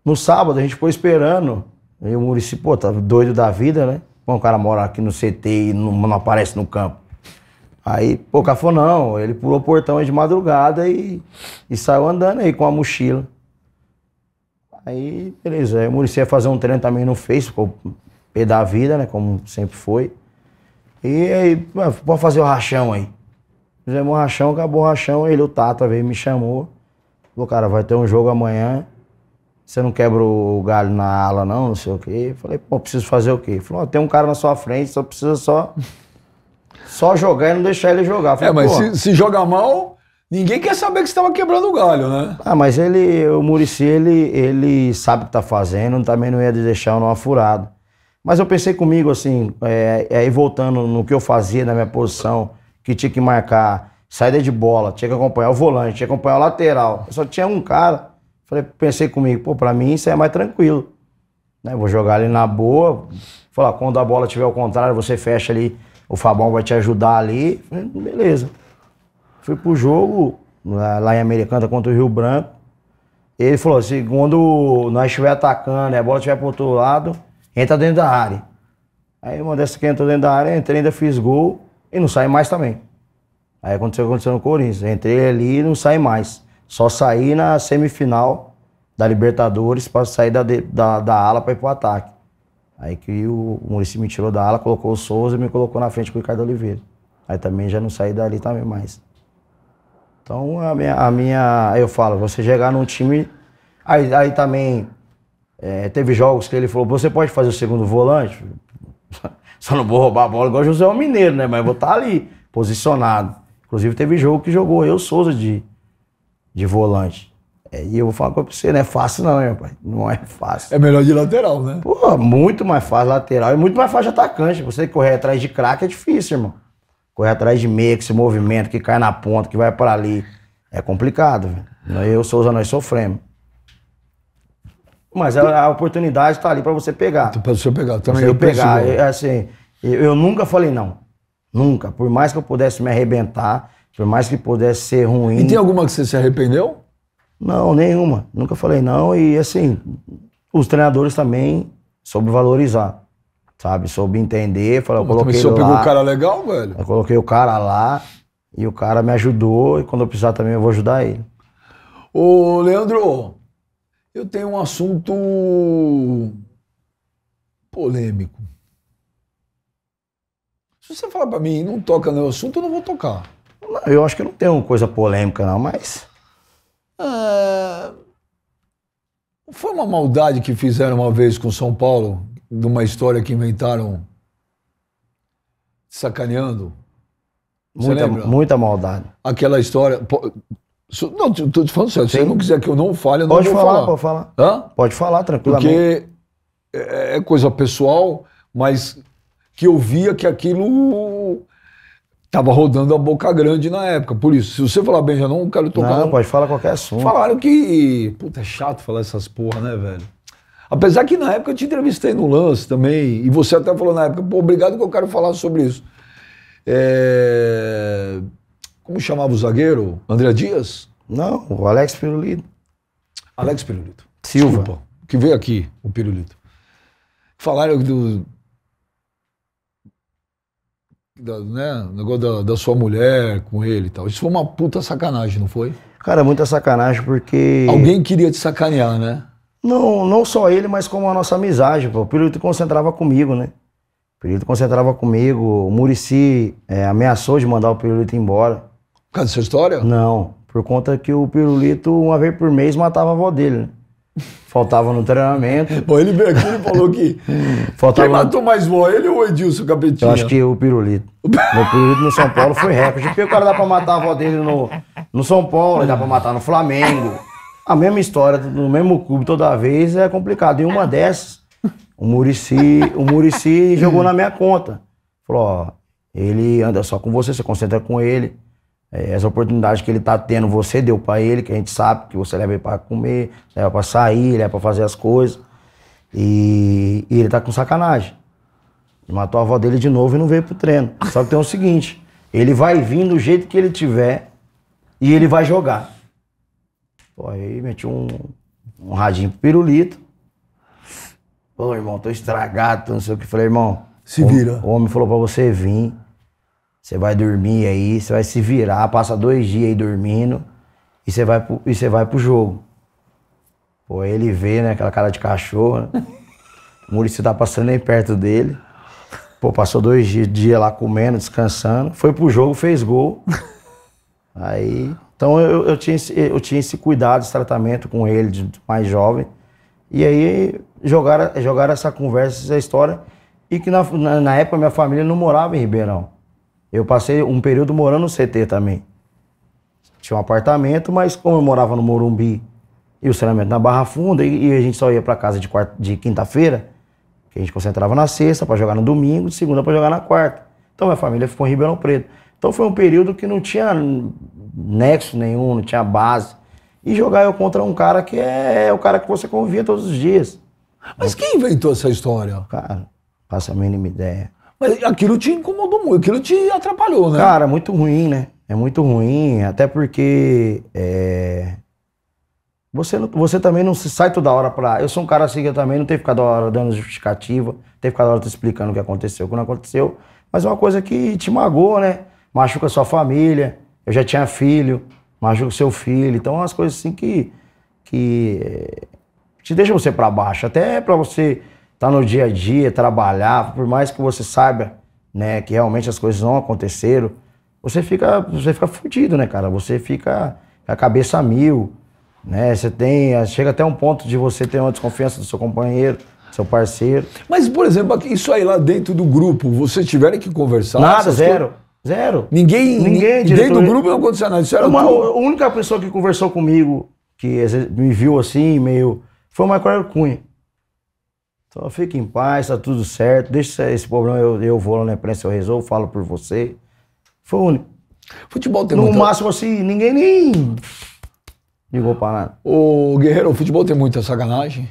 No sábado a gente foi esperando. E o Murici, pô, tá doido da vida, né? Pô, o cara mora aqui no CT e não, não aparece no campo. Aí, pô, o cara falou, não, ele pulou o portão aí de madrugada e, e saiu andando aí com a mochila. Aí, beleza. Aí o Murici ia fazer um treino também, não fez, ficou pé da vida, né? Como sempre foi. E aí, pode fazer o rachão aí. Fizemos um rachão, acabou o rachão. Ele, o Tata, veio me chamou. Falou, cara, vai ter um jogo amanhã. Você não quebra o galho na ala, não, não sei o quê. Falei, pô, preciso fazer o quê? Falou, oh, tem um cara na sua frente, só precisa só. Só jogar e não deixar ele jogar. Falei, é, mas se, se jogar mal, ninguém quer saber que você estava quebrando o galho, né? Ah, mas ele, o Murici, ele, ele sabe o que tá fazendo, também não ia deixar numa furada. Mas eu pensei comigo, assim, é, aí é, voltando no que eu fazia na minha posição que tinha que marcar saída de bola, tinha que acompanhar o volante, tinha que acompanhar o lateral. Eu só tinha um cara. Falei, pensei comigo, pô, pra mim isso é mais tranquilo. Né? Vou jogar ali na boa. Falar, quando a bola tiver ao contrário, você fecha ali, o Fabão vai te ajudar ali. Falei, beleza. Fui pro jogo, lá em Americana contra o Rio Branco. Ele falou, segundo quando nós estiver atacando, a bola estiver pro outro lado, entra dentro da área. Aí uma dessas que entrou dentro da área, entrei ainda fiz gol e não sai mais também. Aí aconteceu o que aconteceu no Corinthians. Entrei ali e não saí mais. Só saí na semifinal da Libertadores para sair da, da, da ala para ir pro ataque. Aí que o, o Murici me tirou da ala, colocou o Souza e me colocou na frente com o Ricardo Oliveira. Aí também já não saí dali também mais. Então a minha, a minha eu falo, você chegar num time. Aí, aí também é, teve jogos que ele falou, você pode fazer o segundo volante? Só não vou roubar a bola igual o José Mineiro, né? Mas vou estar tá ali, posicionado. Inclusive, teve jogo que jogou eu, Souza, de, de volante. É, e eu vou falar pra você, não é fácil não, hein, pai Não é fácil. É melhor de lateral, né? Pô, muito mais fácil lateral e muito mais fácil de atacante. Você correr atrás de craque é difícil, irmão. Correr atrás de meia, que se movimento, que cai na ponta, que vai para ali. É complicado, velho. Eu, Souza, nós sofremos. Mas a, a oportunidade está ali para você pegar. Tá para você pegar, também eu pegar. eu, é, é assim, eu, eu nunca falei não. Nunca. Por mais que eu pudesse me arrebentar, por mais que pudesse ser ruim. E tem alguma que você se arrependeu? Não, nenhuma. Nunca falei não. E assim, os treinadores também soube valorizar. Sabe? Soube entender. Falar, eu coloquei você lá, pegou o cara legal, velho? Eu coloquei o cara lá e o cara me ajudou. E quando eu precisar também eu vou ajudar ele. Ô, Leandro, eu tenho um assunto polêmico. Se você falar para mim, não toca no assunto, eu não vou tocar. Eu acho que não tem uma coisa polêmica, não, mas. É... Foi uma maldade que fizeram uma vez com São Paulo, de uma história que inventaram sacaneando. Muita, muita maldade. Aquela história. Não, tô te falando sério. Se você não quiser que eu não fale, eu não pode vou falar. Pode falar, pode falar. Hã? Pode falar, tranquilamente. Porque é, é coisa pessoal, mas que eu via que aquilo tava rodando a boca grande na época. Por isso, se você falar bem, já não quero tocar. Não, não, pode falar qualquer assunto. Falaram que. Puta, é chato falar essas porra, né, velho? Apesar que na época eu te entrevistei no lance também, e você até falou na época, pô, obrigado que eu quero falar sobre isso. É como chamava o zagueiro? André Dias? Não, o Alex Pirulito. Alex Pirulito. Silva. Desculpa, que veio aqui, o Pirulito. Falaram do. Da, né, negócio da, da sua mulher com ele e tal. Isso foi uma puta sacanagem, não foi? Cara, muita sacanagem porque. Alguém queria te sacanear, né? Não, não só ele, mas como a nossa amizade, pô. O Pirulito concentrava comigo, né? O Pirulito concentrava comigo. O Murici é, ameaçou de mandar o Pirulito embora. Por causa dessa história? Não. Por conta que o pirulito, uma vez por mês, matava a avó dele, né? Faltava no treinamento. Bom, ele veio aqui e falou que. Faltava quem matou mais vó, ele ou o Edilson Capetinho? Eu acho que o Pirulito. O Pirulito no São Paulo foi recorde. Porque o cara dá pra matar a avó dele no, no São Paulo, dá pra matar no Flamengo. A mesma história, no mesmo clube toda vez é complicado. E uma dessas, o Murici, o Murici jogou na minha conta. Falou: ó, ele anda só com você, você concentra com ele essa é, oportunidade que ele está tendo, você deu para ele, que a gente sabe que você leva ele para comer, leva para sair, leva para fazer as coisas. E, e ele está com sacanagem. Ele matou a avó dele de novo e não veio pro treino. Só que tem o seguinte: ele vai vir do jeito que ele tiver e ele vai jogar. Pô, aí meti um, um radinho pro pirulito. Pô, irmão, tô estragado, tô não sei o que. Falei, irmão. Se vira. O homem falou para você vir. Você vai dormir aí, você vai se virar, passa dois dias aí dormindo e você vai pro, e você vai pro jogo. Pô, ele vê, né, aquela cara de cachorro, né? O Muricy tá passando aí perto dele. Pô, passou dois dias, dias lá comendo, descansando. Foi pro jogo, fez gol. Aí. Então eu, eu, tinha, esse, eu tinha esse cuidado, esse tratamento com ele, de mais jovem. E aí jogaram, jogaram essa conversa, essa história. E que na, na, na época minha família não morava em Ribeirão. Eu passei um período morando no CT também. Tinha um apartamento, mas como eu morava no Morumbi e o saneamento na Barra Funda, e, a gente só ia para casa de, quarta, de quinta-feira, que a gente concentrava na sexta para jogar no domingo, de segunda para jogar na quarta. Então minha família ficou em Ribeirão Preto. Então foi um período que não tinha nexo nenhum, não tinha base. E jogar eu contra um cara que é, é o cara que você convia todos os dias. Mas quem inventou essa história? Cara, faço a mínima ideia. Mas aquilo te incomodou muito, aquilo te atrapalhou, né? Cara, muito ruim, né? É muito ruim, até porque é... Você, você também não se sai toda hora pra. Eu sou um cara assim que eu também não tenho ficado toda hora dando justificativa, tenho ficado toda hora te explicando o que aconteceu, o que não aconteceu. Mas é uma coisa que te magoou, né? Machuca sua família. Eu já tinha filho, machuca seu filho. Então, é umas coisas assim que. que é, te deixam você para baixo. Até para você tá no dia a dia, trabalhar, por mais que você saiba, né, que realmente as coisas não aconteceram, você fica, você fica fudido, né, cara? Você fica a cabeça a mil, né? Você tem, chega até um ponto de você ter uma desconfiança do seu companheiro, seu parceiro. Mas, por exemplo, isso aí lá dentro do grupo, você tiveram que conversar? Nada, zero. Coisas... Zero. Ninguém, ninguém dentro do grupo não aconteceu nada. Isso era uma, a única pessoa que conversou comigo, que me viu assim, meio. Foi o Michael Cunha. Então fique em paz, tá tudo certo. Deixa esse problema, eu, eu vou lá na imprensa, eu resolvo, falo por você. Foi o único. Futebol tem No máximo assim, ninguém nem ligou para nada. Ô, Guerreiro, o futebol tem muita sacanagem.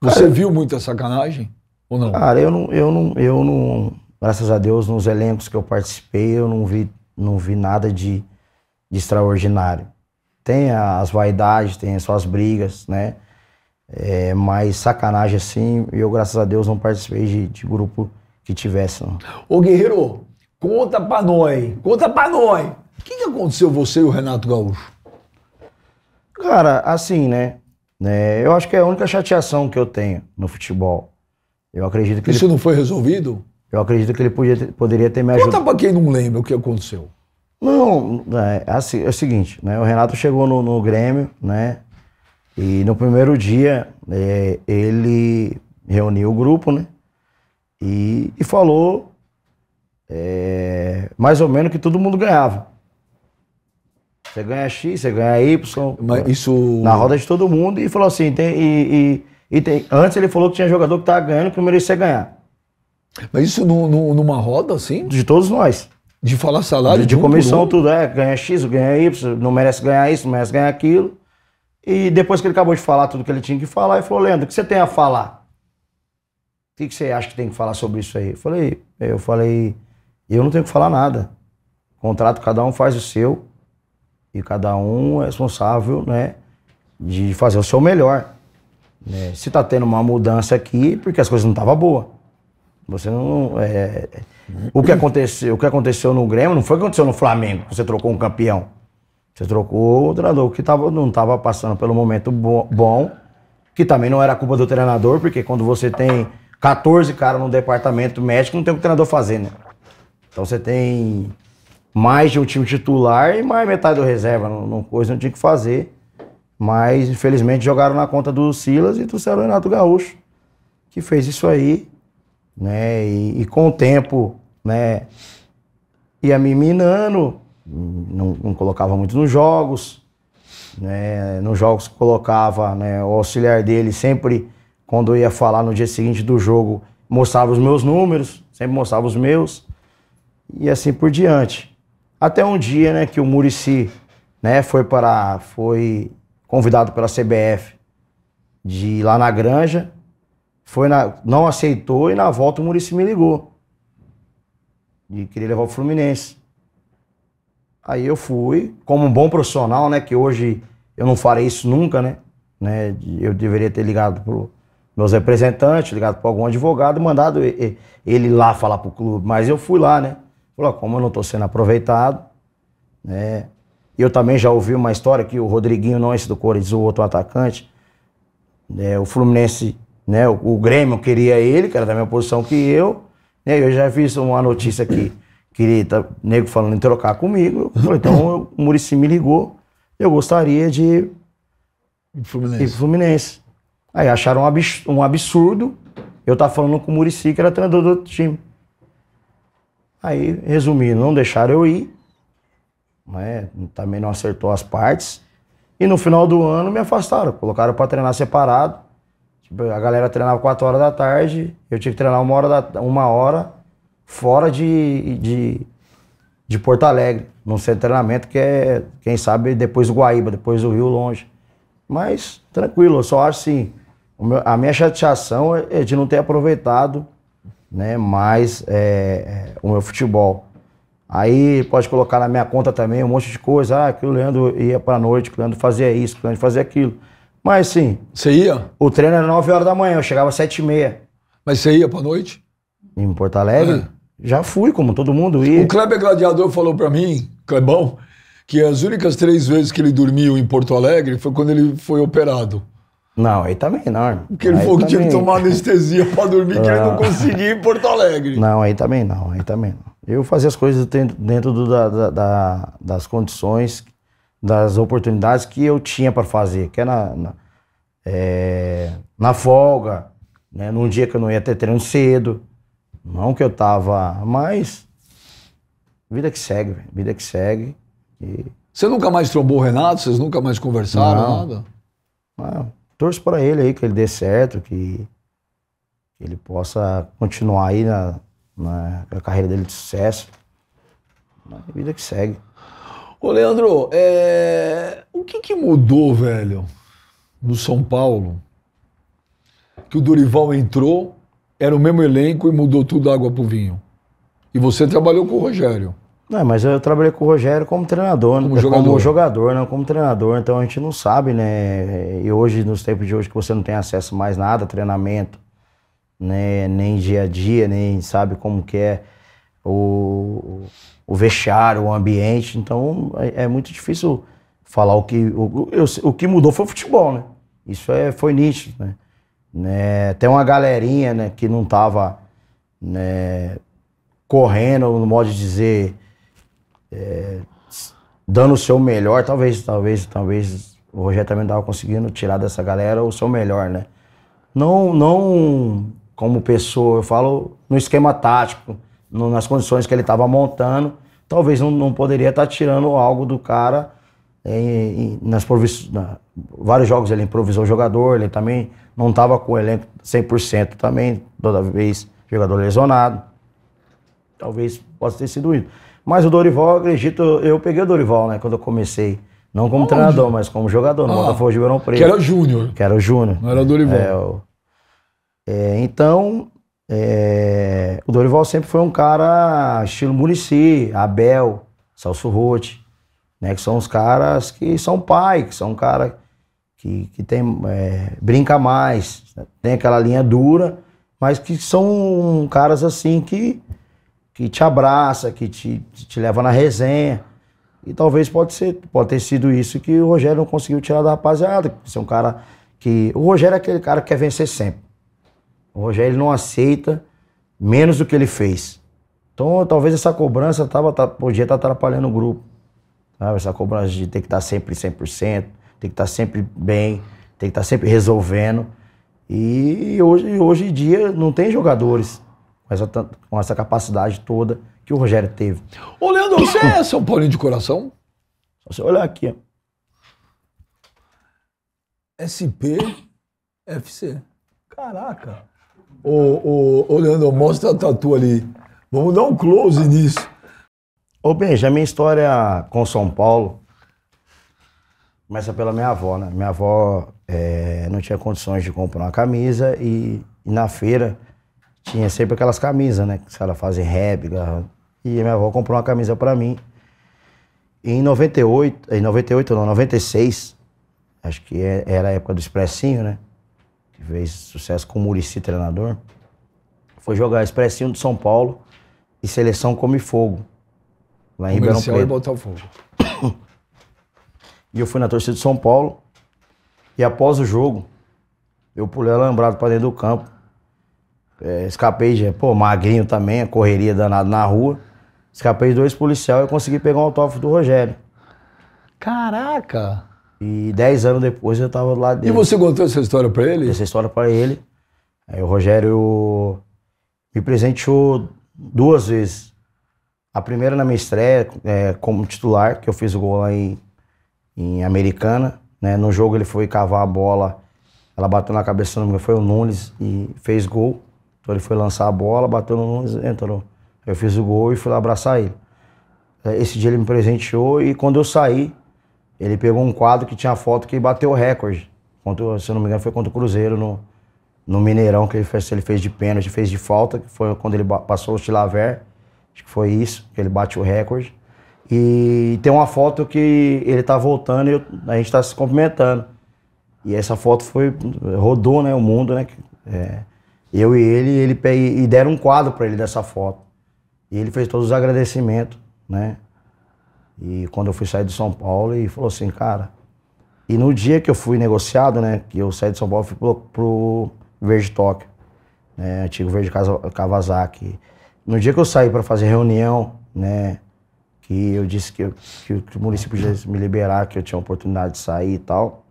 Você Cara, viu muita sacanagem ou não? Cara, eu não, eu não, eu não, graças a Deus, nos elencos que eu participei, eu não vi, não vi nada de, de extraordinário. Tem as vaidades, tem as suas brigas, né? é, mais sacanagem assim. Eu, graças a Deus, não participei de, de grupo que tivesse. Não. Ô Guerreiro, conta pra nós, conta pra nós. O que, que aconteceu você e o Renato Gaúcho? Cara, assim, né? né? Eu acho que é a única chateação que eu tenho no futebol. Eu acredito que. Isso ele... não foi resolvido? Eu acredito que ele podia ter, poderia ter me ajudado. Conta pra quem não lembra o que aconteceu. Não, é, é o seguinte, né? O Renato chegou no, no Grêmio, né? E no primeiro dia, é, ele reuniu o grupo, né? E, e falou é, mais ou menos que todo mundo ganhava. Você ganha X, você ganha Y. Mas isso... Na roda de todo mundo. E falou assim, tem, e, e, e tem, antes ele falou que tinha jogador que estava ganhando, que não merecia ganhar. Mas isso no, no, numa roda, assim? De todos nós. De falar salário? De, de um comissão, tudo. É, ganha X, ganha Y, não merece ganhar isso, não merece ganhar aquilo. E depois que ele acabou de falar tudo que ele tinha que falar, ele falou: Leandro, o que você tem a falar? O que, você acha que tem que falar sobre isso aí? Eu falei: Eu falei, eu não tenho que falar nada. contrato, cada um faz o seu. E cada um é responsável, né? De fazer o seu melhor. Né? Se tá tendo uma mudança aqui, porque as coisas não estavam boas. Você não. É, é, o, que aconteceu, o que aconteceu no Grêmio não foi o que aconteceu no Flamengo, você trocou um campeão. Você trocou o treinador que tava, não estava passando pelo momento bom, que também não era culpa do treinador, porque quando você tem 14 caras no departamento médico, não tem o que o treinador fazer, né? Então você tem mais de um time titular e mais metade do reserva. Não, não, coisa não tinha que fazer. Mas, infelizmente, jogaram na conta do Silas e do Céu Renato Gaúcho, que fez isso aí. Né? E, e com o tempo, né? Ia me minando, não, não colocava muito nos jogos. Né? Nos jogos colocava né, o auxiliar dele sempre, quando eu ia falar no dia seguinte do jogo, mostrava os meus números, sempre mostrava os meus, e assim por diante. Até um dia né, que o Murici né, foi, para, foi convidado pela CBF de ir lá na granja, foi na, não aceitou e na volta o Murici me ligou. E queria levar o Fluminense. Aí eu fui, como um bom profissional, né? Que hoje eu não farei isso nunca, né? né eu deveria ter ligado pro meus representantes, ligado para algum advogado, mandado ele lá falar pro clube. Mas eu fui lá, né? como eu não estou sendo aproveitado, né? Eu também já ouvi uma história que o Rodriguinho, não esse do Corinthians, o outro atacante, né, o Fluminense, né, o, o Grêmio queria ele, que era da mesma posição que eu, né, eu já vi uma notícia aqui queria, tá, nego falando em trocar comigo. Eu falei, então o Murici me ligou, eu gostaria de Fluminense. ir pro Fluminense. Aí acharam um absurdo eu estar falando com o Murici, que era treinador do outro time. Aí, resumindo, não deixaram eu ir, né também não acertou as partes. E no final do ano me afastaram, colocaram para treinar separado. Tipo, a galera treinava 4 horas da tarde, eu tinha que treinar uma hora, da, uma hora fora de, de, de Porto Alegre, num centro de treinamento que é, quem sabe, depois do Guaíba, depois do Rio Longe. Mas tranquilo, eu só acho assim, a minha chateação é, é de não ter aproveitado né, mais é, é, o meu futebol. Aí pode colocar na minha conta também um monte de coisa. Ah, que o Leandro ia pra noite, que o Leandro fazia isso, que o Leandro fazia aquilo. Mas sim. Você ia? O treino era 9 horas da manhã, eu chegava às 7 e meia. Mas você ia pra noite? Em Porto Alegre? É. Já fui, como todo mundo. E... O Kleber Gladiador falou para mim, Clebão, que as únicas três vezes que ele dormiu em Porto Alegre foi quando ele foi operado. Não, aí também não. Porque ele aí falou que tinha que tomar anestesia pra dormir, que ele não ah. conseguia em Porto Alegre. Não, aí também não, aí também não. Eu fazia as coisas dentro do, da, da, das condições, das oportunidades que eu tinha para fazer, que era é na, na, é, na folga, né, num dia que eu não ia ter treino cedo, não que eu tava, mas vida que segue, velho. vida que segue. E... Você nunca mais trombou o Renato? Vocês nunca mais conversaram? Não. Nada? Não. Ah, torço para ele aí que ele dê certo, que, que ele possa continuar aí na, na, carreira dele de sucesso. Mas vida que segue. Ô, Leandro, é... o que, que mudou, velho, no São Paulo? Que o Dorival entrou era o mesmo elenco e mudou tudo da água pro vinho. E você trabalhou com o Rogério. Não, mas eu trabalhei com o Rogério como treinador, como jogador, né? como jogador não né? como treinador. Então a gente não sabe, né? E hoje, nos tempos de hoje, que você não tem acesso mais nada, treinamento, né? Nem dia a dia, nem sabe como que é o, o vestiário, o ambiente. Então é, é muito difícil falar o que. O, o, o, que mudou foi o futebol, né? Isso é, foi nítido, né? Né? Tem uma galerinha né, que não tava né, correndo, no modo de dizer, é, dando o seu melhor. Talvez, talvez, talvez o Rogério também tava conseguindo tirar dessa galera o seu melhor, né? Não, não como pessoa, eu falo no esquema tático, no, nas condições que ele estava montando, talvez não, não poderia estar tá tirando algo do cara é, e nas na, vários jogos ele improvisou o jogador, ele também não estava com o elenco 100% também, toda vez jogador lesionado. Talvez possa ter sido isso. Mas o Dorival, acredito, eu peguei o Dorival, né, quando eu comecei. Não como Onde? treinador, mas como jogador no ah, Botafogo de Verão Preto. Que era o Júnior. Que era o Júnior. Não era o Dorival. É, é, então, é, o Dorival sempre foi um cara estilo Munici, Abel, Salso Rotti né? Que são os caras que são pai, que são cara que, que tem, é, brinca mais, né? tem aquela linha dura, mas que são caras assim que, que te abraça, que te, te leva na resenha. E talvez pode ser, pode ter sido isso que o Rogério não conseguiu tirar da rapaziada. é um cara que. O Rogério é aquele cara que quer vencer sempre. O Rogério não aceita menos do que ele fez. Então talvez essa cobrança tava, tá, podia estar tá atrapalhando o grupo. Né? Sabe? Essa cobrança de ter que estar sempre 100%, tem que tá estar tá sempre bem, tem que estar tá sempre resolvendo. E hoje, hoje em dia não tem jogadores com essa, com essa capacidade toda que o Rogério teve. Ô, Leandro, você é São Paulo de coração? Olha você olhar aqui, ó. SP FC. Caraca. Ô, ô, ô, Leandro, mostra a tatu ali. Vamos dar um close nisso. Ô, Benja, a minha história com São Paulo começa pela minha avó, né? Minha avó é, não tinha condições de comprar uma camisa e, e na feira tinha sempre aquelas camisas, né? Que ela fazem rap, garrão. E minha avó comprou uma camisa para mim. E em 98, em 98 não, 96, acho que é, era a época do Expressinho, né? Que fez sucesso com o Murici, treinador. Foi jogar Expressinho de São Paulo e Seleção Come Fogo. Lá em Ribeirão é Preto. e Botafogo. E eu fui na torcida de São Paulo. E após o jogo, eu pulei alambrado pra dentro do campo. É, escapei de, pô, magrinho também, a correria danada na rua. Escapei de dois policiais e consegui pegar um autógrafo do Rogério. Caraca! E dez anos depois eu tava lá dentro. E você contou essa história pra ele? Essa história pra ele. Aí o Rogério me presenteou duas vezes. A primeira na minha estreia é, como titular, que eu fiz o gol lá em, em Americana. Né? No jogo ele foi cavar a bola, ela bateu na cabeça do meu, foi o Nunes e fez gol. Então ele foi lançar a bola, bateu no Nunes, entrou. Eu fiz o gol e fui lá abraçar ele. É, esse dia ele me presenteou e quando eu saí, ele pegou um quadro que tinha a foto que bateu o recorde. Contra, se eu não me engano, foi contra o Cruzeiro no, no Mineirão, que ele fez, ele fez de pênalti, fez de falta, que foi quando ele passou o Tilaver. Acho que foi isso, que ele bate o recorde. E tem uma foto que ele tá voltando e eu, a gente tá se cumprimentando. E essa foto foi rodou, né, o mundo, né? É, eu e ele, ele e deram um quadro para ele dessa foto. E ele fez todos os agradecimentos, né? E quando eu fui sair de São Paulo, ele falou assim, cara. E no dia que eu fui negociado, né, que eu saí de São Paulo, fui pro, pro Verde Tóquio, né, antigo Verde Kawasaki no dia que eu saí para fazer reunião, né, que eu disse que, eu, que, o município podia me liberar, que eu tinha oportunidade de sair e tal.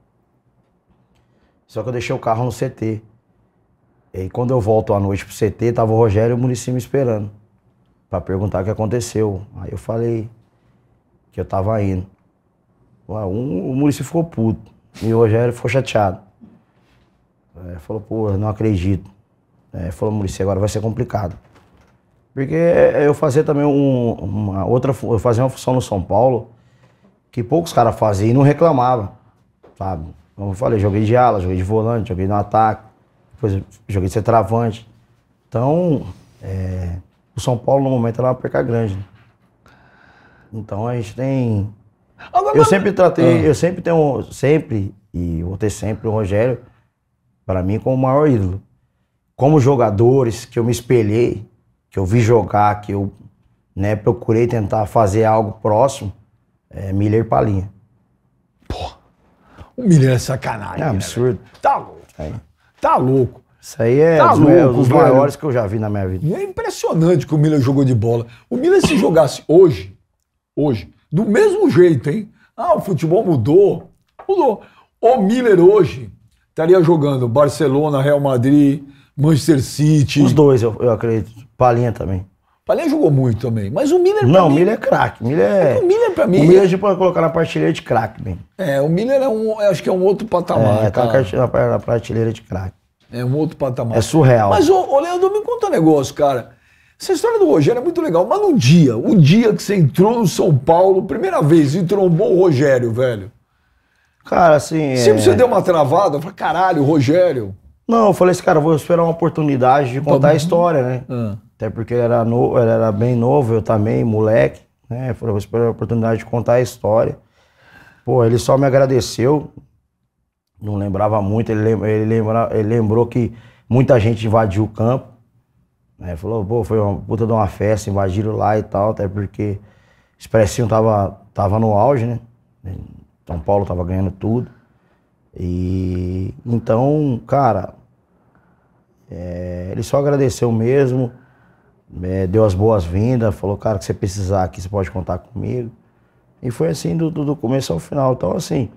Só que eu deixei o carro no CT. E aí, quando eu volto à noite pro CT, tava o Rogério e o município me esperando para perguntar o que aconteceu. Aí eu falei que eu tava indo. Ué, um, o município ficou puto e o Rogério ficou chateado. É, falou, pô, não acredito. É, falou, Murici, agora vai ser complicado. Porque eu fazia também um, uma outra, eu fazia uma função no São Paulo que poucos caras faziam e não reclamavam, sabe? Como eu falei, joguei de ala, joguei de volante, joguei no ataque, depois joguei de centroavante. Então, é, o São Paulo no momento era uma perca grande. Né? Então a gente tem. Eu sempre tratei, ah. eu sempre tenho, sempre, e vou ter sempre o Rogério, para mim, como o maior ídolo. Como jogadores que eu me espelhei, que eu vi jogar, que eu né, procurei tentar fazer algo próximo, é Miller e Palinha. Pô, o Miller é sacanagem. É né, absurdo. Né, tá louco. É. Tá louco. Isso aí é tá dos louco, maiores que eu já vi na minha vida. E é impressionante que o Miller jogou de bola. O Miller se jogasse hoje, hoje, do mesmo jeito, hein? Ah, o futebol mudou. Mudou. O Miller hoje estaria jogando Barcelona, Real Madrid, Manchester City. Os dois, eu, eu acredito. Palinha também. Palinha jogou muito também. Mas o Miller. Não, o Miller é craque. O Miller é... é o Miller pra mim. O Miller é- a gente pode colocar na prateleira de craque, bem. É, o Miller é um. É, acho que é um outro patamar. É, tá na, prateleira de craque. É um outro patamar. É surreal. Mas, ô, ô Leandro, me conta um negócio, cara. Essa história do Rogério é muito legal, mas no dia, o dia que você entrou no São Paulo, primeira vez, e trombou o Rogério, velho. Cara, assim. Sempre é... você deu uma travada, eu falei, caralho, Rogério. Não, eu falei assim, cara, vou esperar uma oportunidade de contar a uhum. história, né? Ah. Até porque ele era, no, ele era bem novo, eu também, moleque, né? Eu falei, vou esperar a oportunidade de contar a história. Pô, ele só me agradeceu, não lembrava muito, ele, lembra, ele, lembra, ele lembrou que muita gente invadiu o campo, né? Falou, pô, foi uma puta de uma festa, invadiram lá e tal, até porque o Expressinho tava, tava no auge, né? São Paulo tava ganhando tudo. E então, cara, é, ele só agradeceu mesmo, é, deu as boas-vindas, falou, cara, que você precisar aqui, você pode contar comigo. E foi assim do, do começo ao final. Então, assim,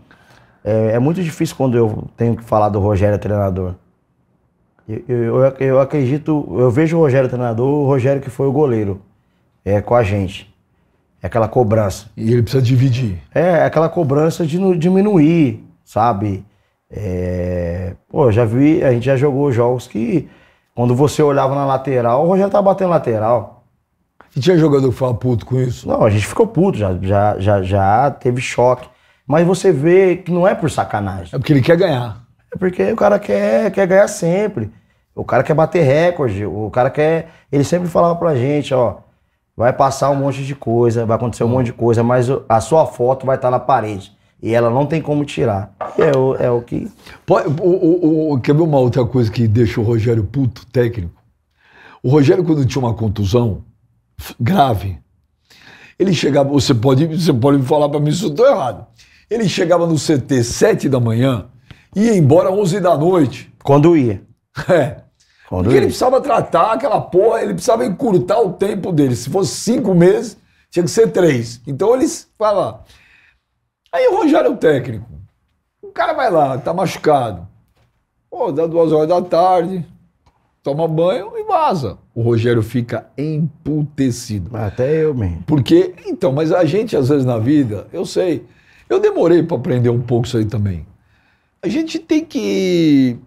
é, é, muito difícil quando eu tenho que falar do Rogério é treinador. Eu, eu, eu acredito, eu vejo o Rogério é treinador, o Rogério que foi o goleiro é, com a gente. É aquela cobrança. E ele precisa dividir. É, é aquela cobrança de diminuir, sabe? É... Pô, já vi, a gente já jogou jogos que quando você olhava na lateral, o Rogério tava batendo lateral. E tinha jogador que ficava puto com isso? Não, a gente ficou puto, já, já, já, já teve choque. Mas você vê que não é por sacanagem. É porque ele quer ganhar. É porque o cara quer, quer ganhar sempre. O cara quer bater recorde. O cara quer. Ele sempre falava pra gente, ó. Vai passar um monte de coisa, vai acontecer um hum. monte de coisa, mas a sua foto vai estar tá na parede e ela não tem como tirar. É o, é o que. Pode, o, o, o, quer ver uma outra coisa que deixa o Rogério puto, técnico? O Rogério, quando tinha uma contusão grave, ele chegava. Você pode, você pode me falar para mim se eu estou errado. Ele chegava no CT 7 da manhã, ia embora 11 da noite. Quando ia. É. Quando Porque ia. ele precisava tratar aquela porra, ele precisava encurtar o tempo dele. Se fosse cinco meses, tinha que ser três. Então eles falavam. Aí o Rogério é o técnico. O cara vai lá, tá machucado. Pô, dá duas horas da tarde, toma banho e vaza. O Rogério fica emputecido. Ah, até eu, mesmo. Porque, então, mas a gente às vezes na vida, eu sei, eu demorei para aprender um pouco isso aí também. A gente tem que.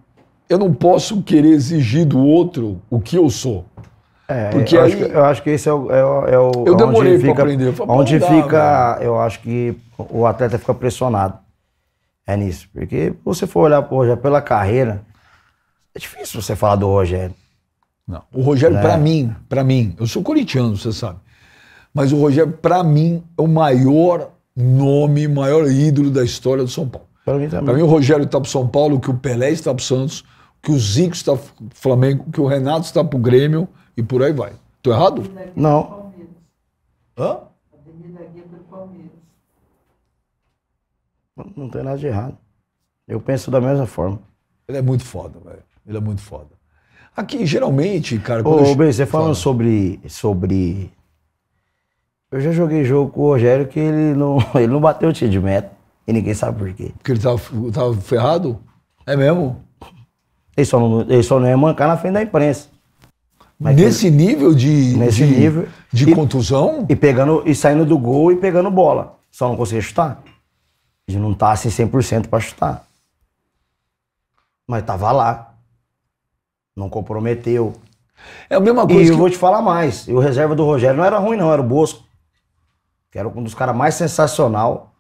Eu não posso querer exigir do outro o que eu sou. É, Porque eu, aí, acho que, eu acho que esse é o. É o, é o eu demorei pra aprender. Eu falei, onde dá, fica, mano. eu acho que o atleta fica pressionado. É nisso. Porque você for olhar pro Rogério pela carreira, é difícil você falar do Rogério. Não. O Rogério, né? para é. mim, para mim, eu sou corintiano, você sabe. Mas o Rogério, para mim, é o maior nome, maior ídolo da história do São Paulo. Para mim também. Para mim, o Rogério está pro São Paulo, que o Pelé está pro Santos, que o Zico está pro Flamengo, que o Renato está pro Grêmio e por aí vai. Tô errado? Não. Hã? Não tem nada de errado. Eu penso da mesma forma. Ele é muito foda, velho. Ele é muito foda. Aqui, geralmente, cara. Ô, eu... você falando sobre, sobre. Eu já joguei jogo com o Rogério que ele não, ele não bateu o tiro de meta. E ninguém sabe por quê. Porque ele tava, tava ferrado? É mesmo? Ele só, não, ele só não ia mancar na frente da imprensa. Mas nesse ele, nível de nesse de, nível de e, contusão e pegando e saindo do gol e pegando bola. Só não conseguia chutar. Ele não tá assim 100% para chutar. Mas tava lá. Não comprometeu. É a mesma coisa. E que... eu vou te falar mais. E o reserva do Rogério não era ruim, não, era o Bosco. Que era um dos caras mais sensacional.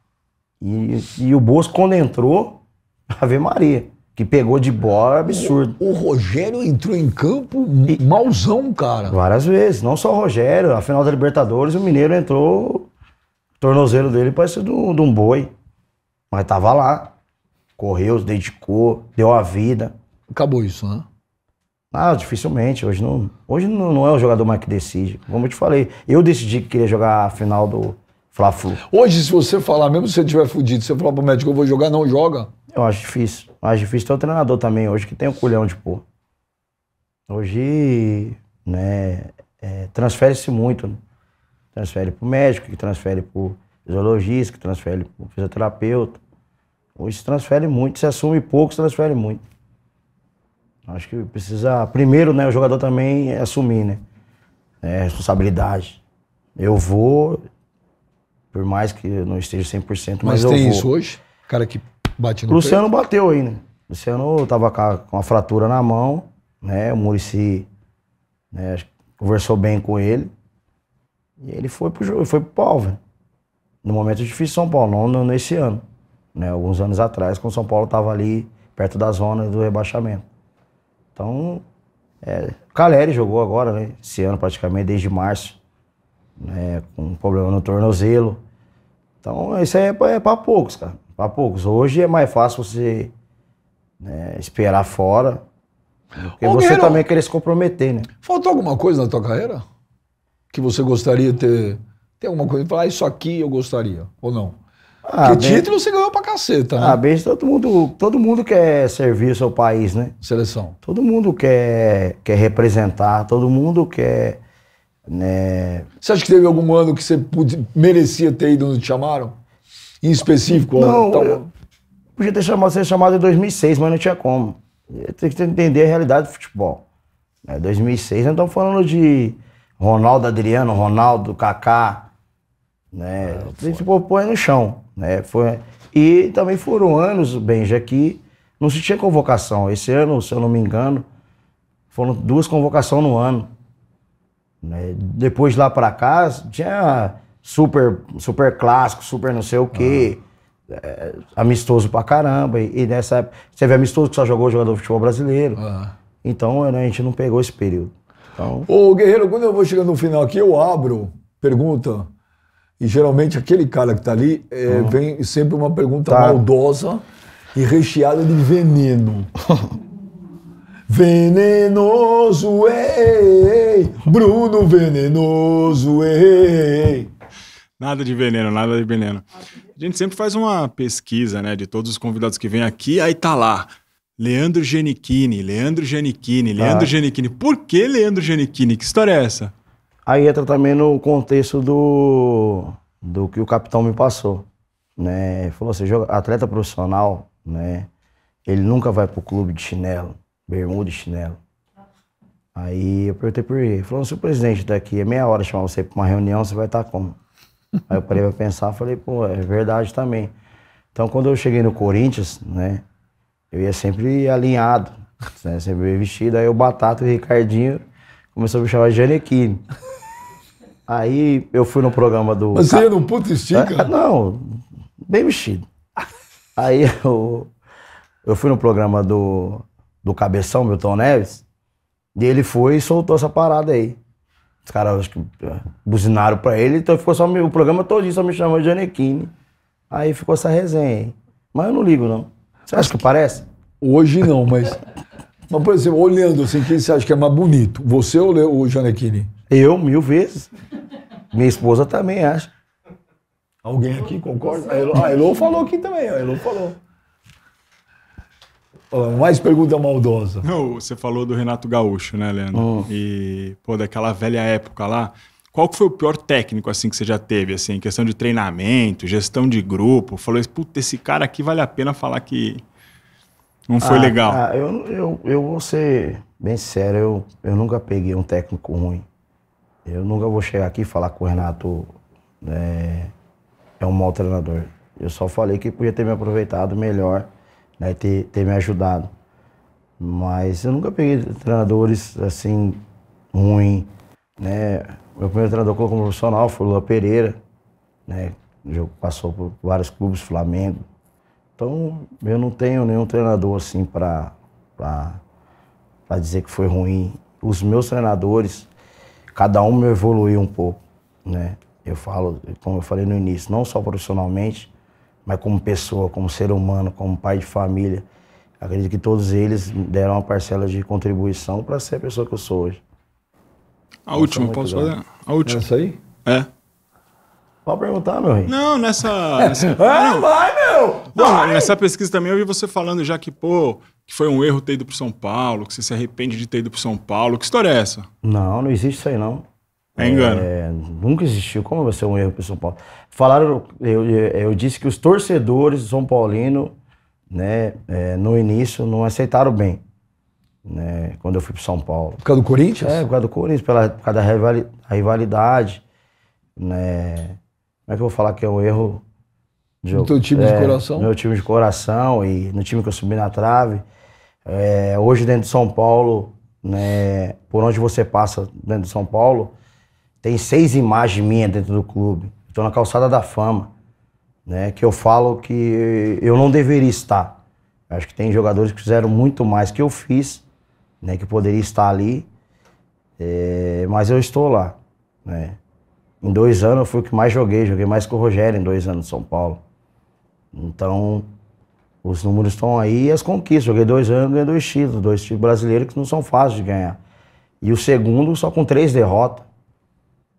E, e o Bosco, quando entrou, Ave Maria que pegou de bola é absurdo. O, o Rogério entrou em campo e, cara. Várias vezes, não só o Rogério, a final da Libertadores, o Mineiro entrou, o tornozelo dele parece de um, de um boi, mas tava lá, correu, se dedicou, deu a vida. Acabou isso, né? Ah, dificilmente. Hoje não, hoje não, não é o jogador mais que decide. Como eu te falei, eu decidi que queria jogar a final do Fla-Flu. Hoje, se você falar, mesmo se você tiver fudido, você falar pro médico, eu vou jogar, não joga. Eu acho difícil. Eu acho difícil ter o treinador também, hoje que tem o culhão de pôr. Hoje, né, é, transfere-se muito, né? Transfere pro médico, que transfere pro fisiologista, que transfere pro fisioterapeuta. Hoje se transfere muito, se assume pouco, se transfere muito. Acho que precisa, primeiro, né, o jogador também assumir, né? É, responsabilidade. Eu vou, por mais que eu não esteja 100%, mas, mas tem Mas tem isso hoje? Cara que Bate no Luciano peito. bateu aí, né? Luciano tava com uma fratura na mão, né? O Murici né, conversou bem com ele. E ele foi pro jogo, foi pro pau, velho. No momento difícil de São Paulo, não nesse ano. Né? Alguns anos atrás, quando o São Paulo tava ali perto da zona do rebaixamento. Então, é, Caleri jogou agora, né? Esse ano praticamente, desde março. Né? Com um problema no tornozelo. Então, isso aí é pra, é pra poucos, cara para poucos. Hoje é mais fácil você né, esperar fora. Porque você Guerreiro, também querer se comprometer, né? Faltou alguma coisa na tua carreira? Que você gostaria de ter. Tem alguma coisa? Falar, ah, isso aqui eu gostaria, ou não? Ah, Porque bem... título você ganhou pra caceta, né? Ah, bem, todo mundo, todo mundo quer servir o seu país, né? Seleção. Todo mundo quer, quer representar, todo mundo quer. Né... Você acha que teve algum ano que você merecia ter ido onde te chamaram? em específico? Não, tal... Tá eu podia ter chamado, ser chamado em 2006, mas não tinha como. Tem que entender a realidade do futebol. É, né? 2006, nós estamos falando de Ronaldo Adriano, Ronaldo, Kaká, né? Ah, tem que pôr no chão, né? Foi... E também foram anos, Benja, que não se tinha convocação. Esse ano, se eu não me engano, foram duas convocações no ano. Né? Depois lá para cá, tinha super, super clássico, super não sei o quê. Uhum. É, amistoso pra caramba. E, e, nessa época, você vê amistoso que só jogou jogador de futebol brasileiro. Uhum. Então né, a gente não pegou esse período. Então... Ô, Guerreiro, quando eu vou chegando no final aqui, eu abro pergunta. E geralmente aquele cara que tá ali é, uhum. vem sempre uma pergunta tá. maldosa e recheada de veneno. venenoso, ei, Bruno Venenoso, ei. Nada de veneno, nada de veneno. A gente sempre faz uma pesquisa, né, de todos os convidados que vêm aqui, aí tá lá. Leandro Genichini, Leandro Genichini, tá. Leandro ah. Genichini. Por que Leandro Genichini? Que história é essa? Aí entra também no contexto do, do que o capitão me passou, né? Falou assim, atleta profissional, né? Ele nunca vai pro clube de chinelo, bermuda e chinelo. Aí eu perguntei por ele. Falou, se o presidente daqui é meia hora chamar você pra uma reunião, você vai estar tá como? Aí eu parei pra pensar falei, pô, é verdade também. Então quando eu cheguei no Corinthians, né, eu ia sempre alinhado, né, sempre bem vestido. Aí o Batata e o Ricardinho começou a me chamar de Aí eu fui no programa do. Mas você era um puto estica? É, não, bem vestido. Aí eu, eu fui no programa do, do Cabeção, Milton Neves, e ele foi e soltou essa parada aí. Os caras é, buzinaram pra ele, então ficou só o programa todinho só me chamou de Janequine. Aí ficou essa resenha hein? Mas eu não ligo, não. Você acha que, que parece? Hoje não, mas. mas, por exemplo, olhando assim, quem você acha que é mais bonito? Você ou o Janequine? Eu, mil vezes. Minha esposa também acha. Alguém aqui concorda? A Elô, a Elô falou aqui também, a Elô falou. Mais pergunta maldosa. Não, você falou do Renato Gaúcho, né, Leandro? Oh. E, pô, daquela velha época lá. Qual foi o pior técnico, assim, que você já teve, assim, questão de treinamento, gestão de grupo? Falou, puta, esse cara aqui vale a pena falar que não foi ah, legal. Ah, eu, eu, eu vou ser bem sério, eu, eu nunca peguei um técnico ruim. Eu nunca vou chegar aqui e falar que o Renato né, é um mau treinador. Eu só falei que podia ter me aproveitado melhor né, e ter, ter me ajudado. Mas eu nunca peguei treinadores assim, ruim, né? Meu primeiro treinador como profissional foi o Lula Pereira, né? Jogo passou por vários clubes, Flamengo. Então, eu não tenho nenhum treinador assim para para dizer que foi ruim. Os meus treinadores, cada um me evoluiu um pouco, né? Eu falo, como eu falei no início, não só profissionalmente, mas como pessoa, como ser humano, como pai de família. Acredito que todos eles deram uma parcela de contribuição para ser a pessoa que eu sou hoje. A última, posso fazer? A última. Essa aí? É. Pode perguntar, meu rei. Não, nessa. nessa ah, ah, não. vai, meu! Vai. Não, nessa pesquisa também eu vi você falando já que, pô, que foi um erro ter ido pro São Paulo, que você se arrepende de ter ido pro São Paulo. Que história é essa? Não, não existe isso aí, não. É engano. É, nunca existiu. Como vai ser é um erro para o São Paulo? Falaram, eu, eu disse que os torcedores do São Paulino, né, é, no início, não aceitaram bem. Né, quando eu fui para São Paulo. Por causa do Corinthians? É, por causa do Corinthians, pela, por causa da rivalidade. Né. Como é que eu vou falar que é um erro? De, no teu time é, de coração? No meu time de coração e no time que eu subi na trave. É, hoje, dentro de São Paulo, né, por onde você passa dentro de São Paulo tem seis imagens minhas dentro do clube. Estou na calçada da fama, né? Que eu falo que eu não deveria estar. Acho que tem jogadores que fizeram muito mais que eu fiz, né? Que poderia estar ali, é, mas eu estou lá, né? Em dois anos eu fui o que mais joguei, joguei mais que o Rogério em dois anos em São Paulo. Então, os números estão aí e as conquistas. Joguei dois anos, ganhei dois títulos, dois títulos brasileiros que não são fáceis de ganhar. E o segundo só com três derrotas.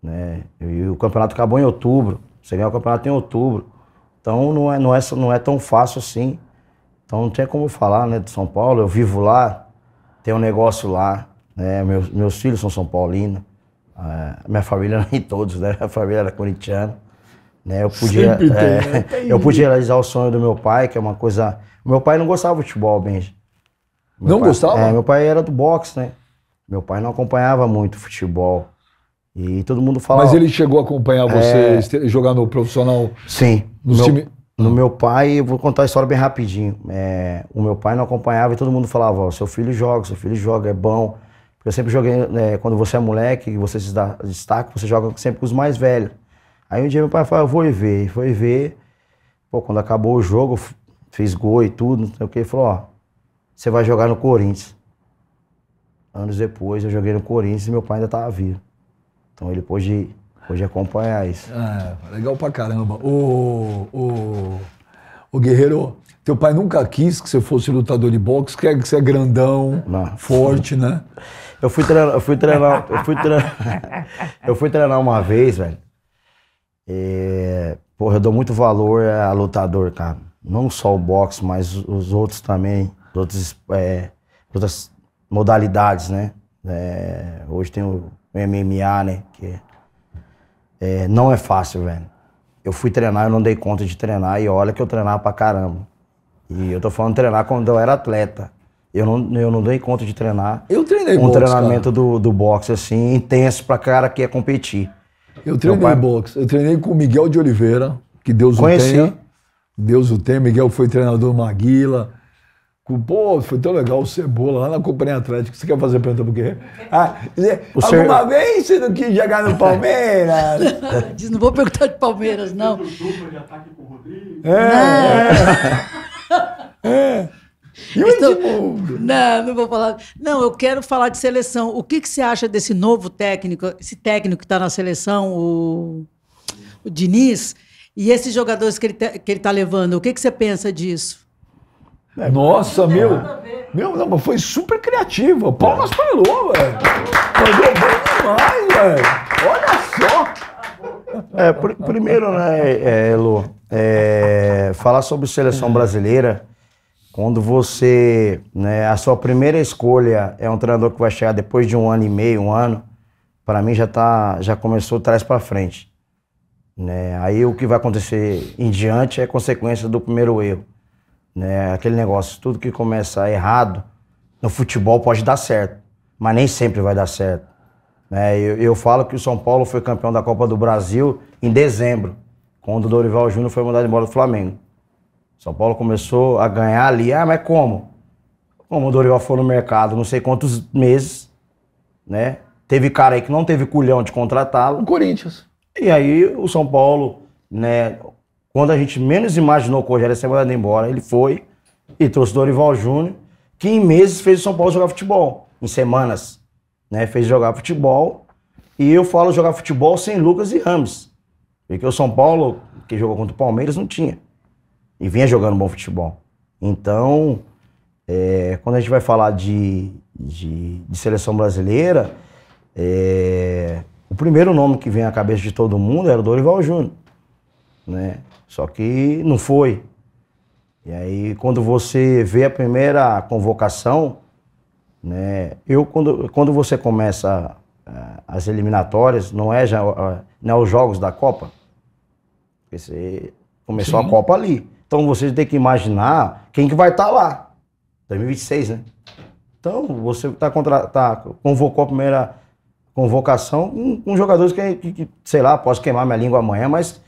Né? E o campeonato acabou em outubro. Você ganha o campeonato em outubro. Então não é, não é, não é tão fácil assim. Então não tem como falar né, de São Paulo. Eu vivo lá, tenho um negócio lá. Né? Meus, meus filhos são São Paulinos. É, ah, minha família nem é todos, né? Minha família era corintiana. Né? Eu, podia, tem, é, né? eu podia realizar o sonho do meu pai, que é uma coisa. Meu pai não gostava de futebol, Benji. Meu não pai, gostava? É, meu pai era do boxe, né? Meu pai não acompanhava muito futebol. E todo mundo fala. Mas ele chegou a acompanhar você é... jogar no profissional? Sim. No, meu, time... no ah. meu pai, vou contar a história bem rapidinho. É, o meu pai não acompanhava e todo mundo falava: ó, seu filho joga, seu filho joga, é bom. Eu sempre joguei, né, quando você é moleque, você se destaca, você joga sempre com os mais velhos. Aí um dia meu pai falou: eu vou ir ver. E foi ver. Pô, quando acabou o jogo, fez gol e tudo, não sei o que. Ele falou: ó, você vai jogar no Corinthians. Anos depois eu joguei no Corinthians e meu pai ainda estava vivo. Então ele pôde, pôde acompanhar isso. É, legal pra caramba. O, o, o Guerreiro, teu pai nunca quis que você fosse lutador de boxe, quer é, que você é grandão, Não. forte, né? Eu fui treinar, eu fui treinar, eu fui treinar, eu fui treinar uma vez, velho. E, é, porra, eu dou muito valor a lutador, cara. Não só o boxe, mas os outros também, outros, é, outras modalidades, né? É, hoje tem o MMA, né? Que é, é, não é fácil, velho. Eu fui treinar, eu não dei conta de treinar, e olha que eu treinava pra caramba. E eu tô falando treinar quando eu era atleta. Eu não, eu não dei conta de treinar. Eu treinei um boxe. Um treinamento cara. do, do boxe, assim, intenso pra cara que ia competir. Eu treinei pai... boxe. Eu treinei com o Miguel de Oliveira, que Deus Conheci. o tenha. Deus o tenha. Miguel foi treinador Maguila. Pô, foi tão legal o Cebola lá na Companhia Atlética. Você quer fazer pergunta por quê? Ah, o alguma senhor... vez você não quis jogar no Palmeiras? Diz, não vou perguntar de Palmeiras, não. de ataque com o Rodrigo. É. É. é. E o então, Não, não vou falar. Não, eu quero falar de seleção. O que, que você acha desse novo técnico, esse técnico que está na seleção, o, o Diniz, e esses jogadores que ele está tá levando? O que, que você pensa disso? É, Nossa, é. meu. Meu, não, mas foi super criativo. Palmas é. para o velho. Mandou bem demais, velho. Olha só. É, pr primeiro, né, é, é, é, falar sobre seleção brasileira. Quando você, né, a sua primeira escolha é um treinador que vai chegar depois de um ano e meio, um ano, para mim já tá, já começou trás para frente, né? Aí o que vai acontecer em diante é consequência do primeiro erro. Né? Aquele negócio, tudo que começa errado no futebol pode dar certo, mas nem sempre vai dar certo. Né? Eu, eu falo que o São Paulo foi campeão da Copa do Brasil em dezembro, quando o Dorival Júnior foi mandado embora do Flamengo. São Paulo começou a ganhar ali. Ah, mas como? Como o Dorival foi no mercado não sei quantos meses, né? Teve cara aí que não teve culhão de contratá-lo. O Corinthians. E aí o São Paulo, né, quando a gente menos imaginou que o Rogério ia ser mandado embora, ele foi e trouxe o Dorival Júnior, que em meses fez o São Paulo jogar futebol, em semanas, né? Fez jogar futebol. E eu falo jogar futebol sem Lucas e Ramos. Porque o São Paulo, que jogou contra o Palmeiras, não tinha. E vinha jogando bom futebol. Então, é, quando a gente vai falar de, de, de seleção brasileira, é, o primeiro nome que vem à cabeça de todo mundo era o Dorival Júnior. Né? Só que não foi. E aí, quando você vê a primeira convocação, né? Eu, quando, quando você começa ah, as eliminatórias, não é, já, ah, não é os jogos da Copa, você começou Sim. a Copa ali. Então você tem que imaginar quem que vai estar tá lá. 2026, né? Então você tá, contra, tá convocou a primeira convocação com, um, um jogadores que, que, que, sei lá, posso queimar minha língua amanhã, mas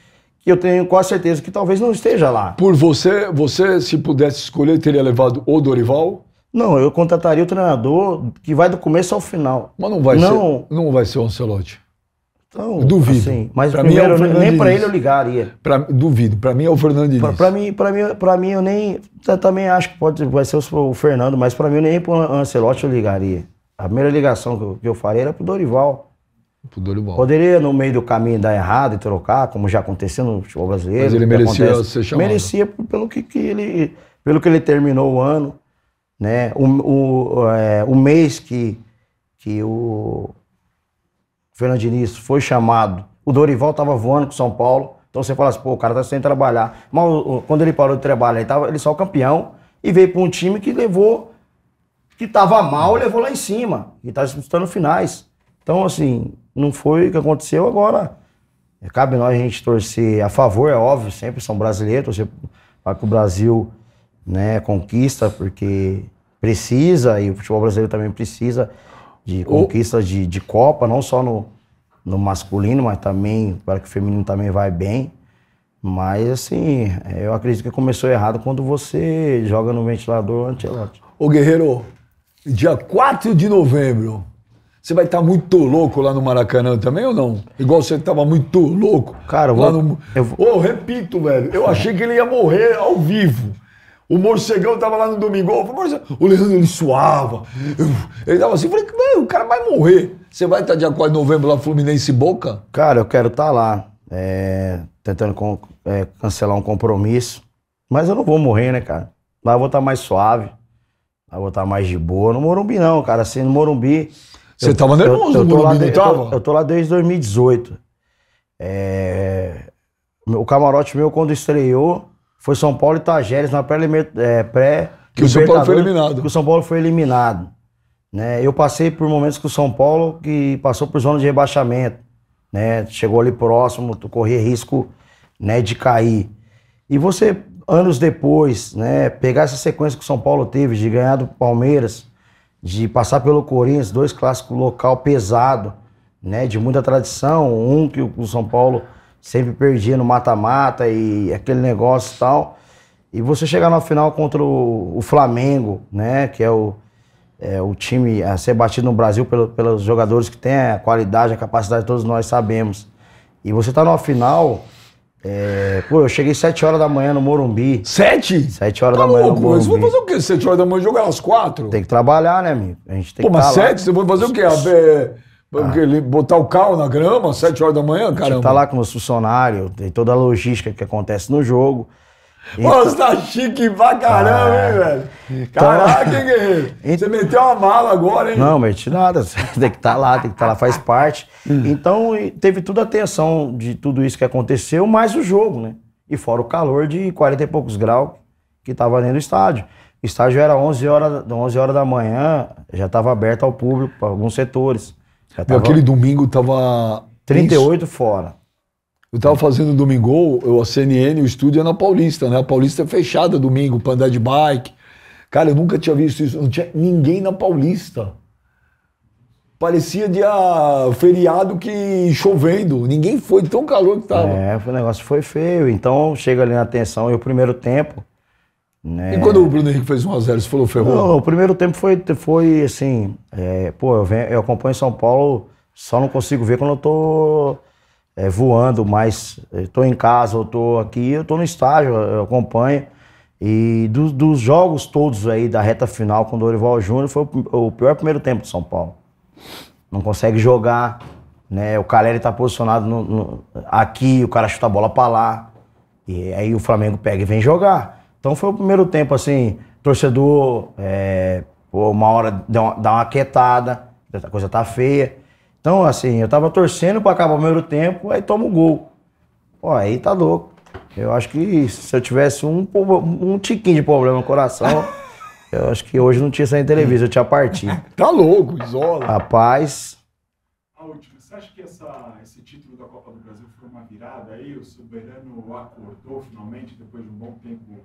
eu tenho quase certeza que talvez não esteja lá. Por você, você se pudesse escolher, teria levado o Dorival? Não, eu contrataria o treinador que vai do começo ao final. Mas não vai não... ser, não vai ser o Ancelotti. Então, duvido. Assim, mas pra primeiro, mim é nem para ele eu ligaria. Pra, duvido. Para mim é o Fernando Para mim, para mim, para mim eu nem eu também acho que pode vai ser o Fernando, mas para mim eu nem o Ancelotti eu ligaria. A primeira ligação que eu, que eu faria era o Dorival pro Poderia, no meio do caminho, dar errado e trocar, como já aconteceu no futebol brasileiro. Mas ele merecia acontece. ser chamado. Merecia pelo que, que, ele, pelo que ele terminou o ano, né? O, o, é, o mês que, que o Fernando Diniz foi chamado, o Dorival estava voando com São Paulo. Então você fala assim, pô, o cara tá sem trabalhar. Mas quando ele parou de trabalhar, ele, tava, ele só campeão e veio para um time que levou, que tava mal, levou lá em cima. E tá disputando finais. Então, assim, não foi o que aconteceu agora. Cabe nós a gente torcer a favor, é óbvio, sempre são brasileiros, torcer para que o Brasil né, conquista, porque precisa, e o futebol brasileiro também precisa de conquista de, de Copa, não só no, no masculino, mas também para que o feminino também vai bem. Mas assim, eu acredito que começou errado quando você joga no ventilador antelote. Ô Guerreiro, dia 4 de novembro, você vai estar tá muito louco lá no Maracanã também ou não? Igual você estava muito louco. Cara, eu lá vou, no... eu vou... Oh, repito, velho. Eu é. achei que ele ia morrer ao vivo. O morcegão estava lá no domingo. O Leandro ele suava. Ele estava assim, falei, o cara vai morrer. Você vai estar tá dia 4 de novembro lá Fluminense Boca? Cara, eu quero estar tá lá. É, tentando com, é, cancelar um compromisso. Mas eu não vou morrer, né, cara? Lá eu vou estar tá mais suave. Lá eu vou estar tá mais de boa. No Morumbi, não, cara. Assim, no Morumbi. Você estava nervoso eu, eu, eu Morumbi, eu, eu tô, lá desde 2018. É, o camarote meu, quando estreou, foi São Paulo e Tajeres na pré, é, pré Que o São Paulo foi eliminado. Que o São Paulo foi eliminado. Né? Eu passei por momentos com o São Paulo que passou por zona de rebaixamento. Né? Chegou ali próximo, tu corria risco né, de cair. E você, anos depois, né, pegar essa sequência que o São Paulo teve de ganhar do Palmeiras, de passar pelo Corinthians, dois clássicos local pesado, né? De muita tradição, um que o São Paulo sempre perdia no mata-mata e aquele negócio e tal. E você chegar na final contra o, o Flamengo, né? Que é o, é o time a ser batido no Brasil pelo, pelos jogadores que tem a qualidade, a capacidade, todos nós sabemos. E você tá numa final é, pô, eu cheguei 7 horas da manhã no Morumbi. 7? 7 horas tá da manhã louco, no Morumbi. Você vai fazer o quê? 7 horas da manhã jogar às 4? Tem que trabalhar, né, amigo? A gente tem pô, que Pô, mas 7? Tá você vai fazer o quê? Ah. Botar o carro na grama às 7 horas da manhã, caramba? A gente tá lá com os funcionários, tem toda a logística que acontece no jogo. Pô, então- você tá chique pra caramba, ah, hein, é, velho? Então- Caraca, hein, guerreiro? Você meteu uma mala agora, hein? Não, meti nada. tem que estar tá lá, tem que estar tá lá, faz parte. Hum. Então, teve toda a atenção de tudo isso que aconteceu, mais o jogo, né? E fora o calor de 40 e poucos graus que tava dentro do estádio. O estádio era 11 horas, 11 horas da manhã, já estava aberto ao público, para alguns setores. Tava... aquele domingo tava... 38 isso. fora. Eu estava fazendo domingo, eu, a CNN, o estúdio é na Paulista, né? A Paulista é fechada domingo para andar de bike. Cara, eu nunca tinha visto isso, não tinha ninguém na Paulista. Parecia dia feriado que chovendo, ninguém foi, tão calor que tava. É, o negócio foi feio. Então chega ali na atenção e o primeiro tempo. Né? E quando o Bruno Henrique fez 1x0, você falou ferrou? Não, o primeiro tempo foi, foi assim. É, pô, eu, venho, eu acompanho São Paulo, só não consigo ver quando eu tô é, voando, mas estou é, em casa, estou aqui, eu estou no estágio, eu acompanho. E do, dos jogos todos aí da reta final com o Dorival Júnior, foi o, o pior primeiro tempo de São Paulo. Não consegue jogar, né? O Caleri está posicionado no, no, aqui, o cara chuta a bola para lá. E aí o Flamengo pega e vem jogar. Então foi o primeiro tempo assim, torcedor, é, uma hora dá uma, dá uma quietada, a coisa tá feia. Então, assim, eu tava torcendo para acabar o primeiro tempo, aí toma o gol. Pô, aí tá louco. Eu acho que se eu tivesse um, um tiquinho de problema no coração, eu acho que hoje não tinha saído televisão, eu tinha partido. tá louco, isola. Rapaz. A última, você acha que essa, esse título da Copa do Brasil foi uma virada aí? O soberano acordou finalmente depois de um bom tempo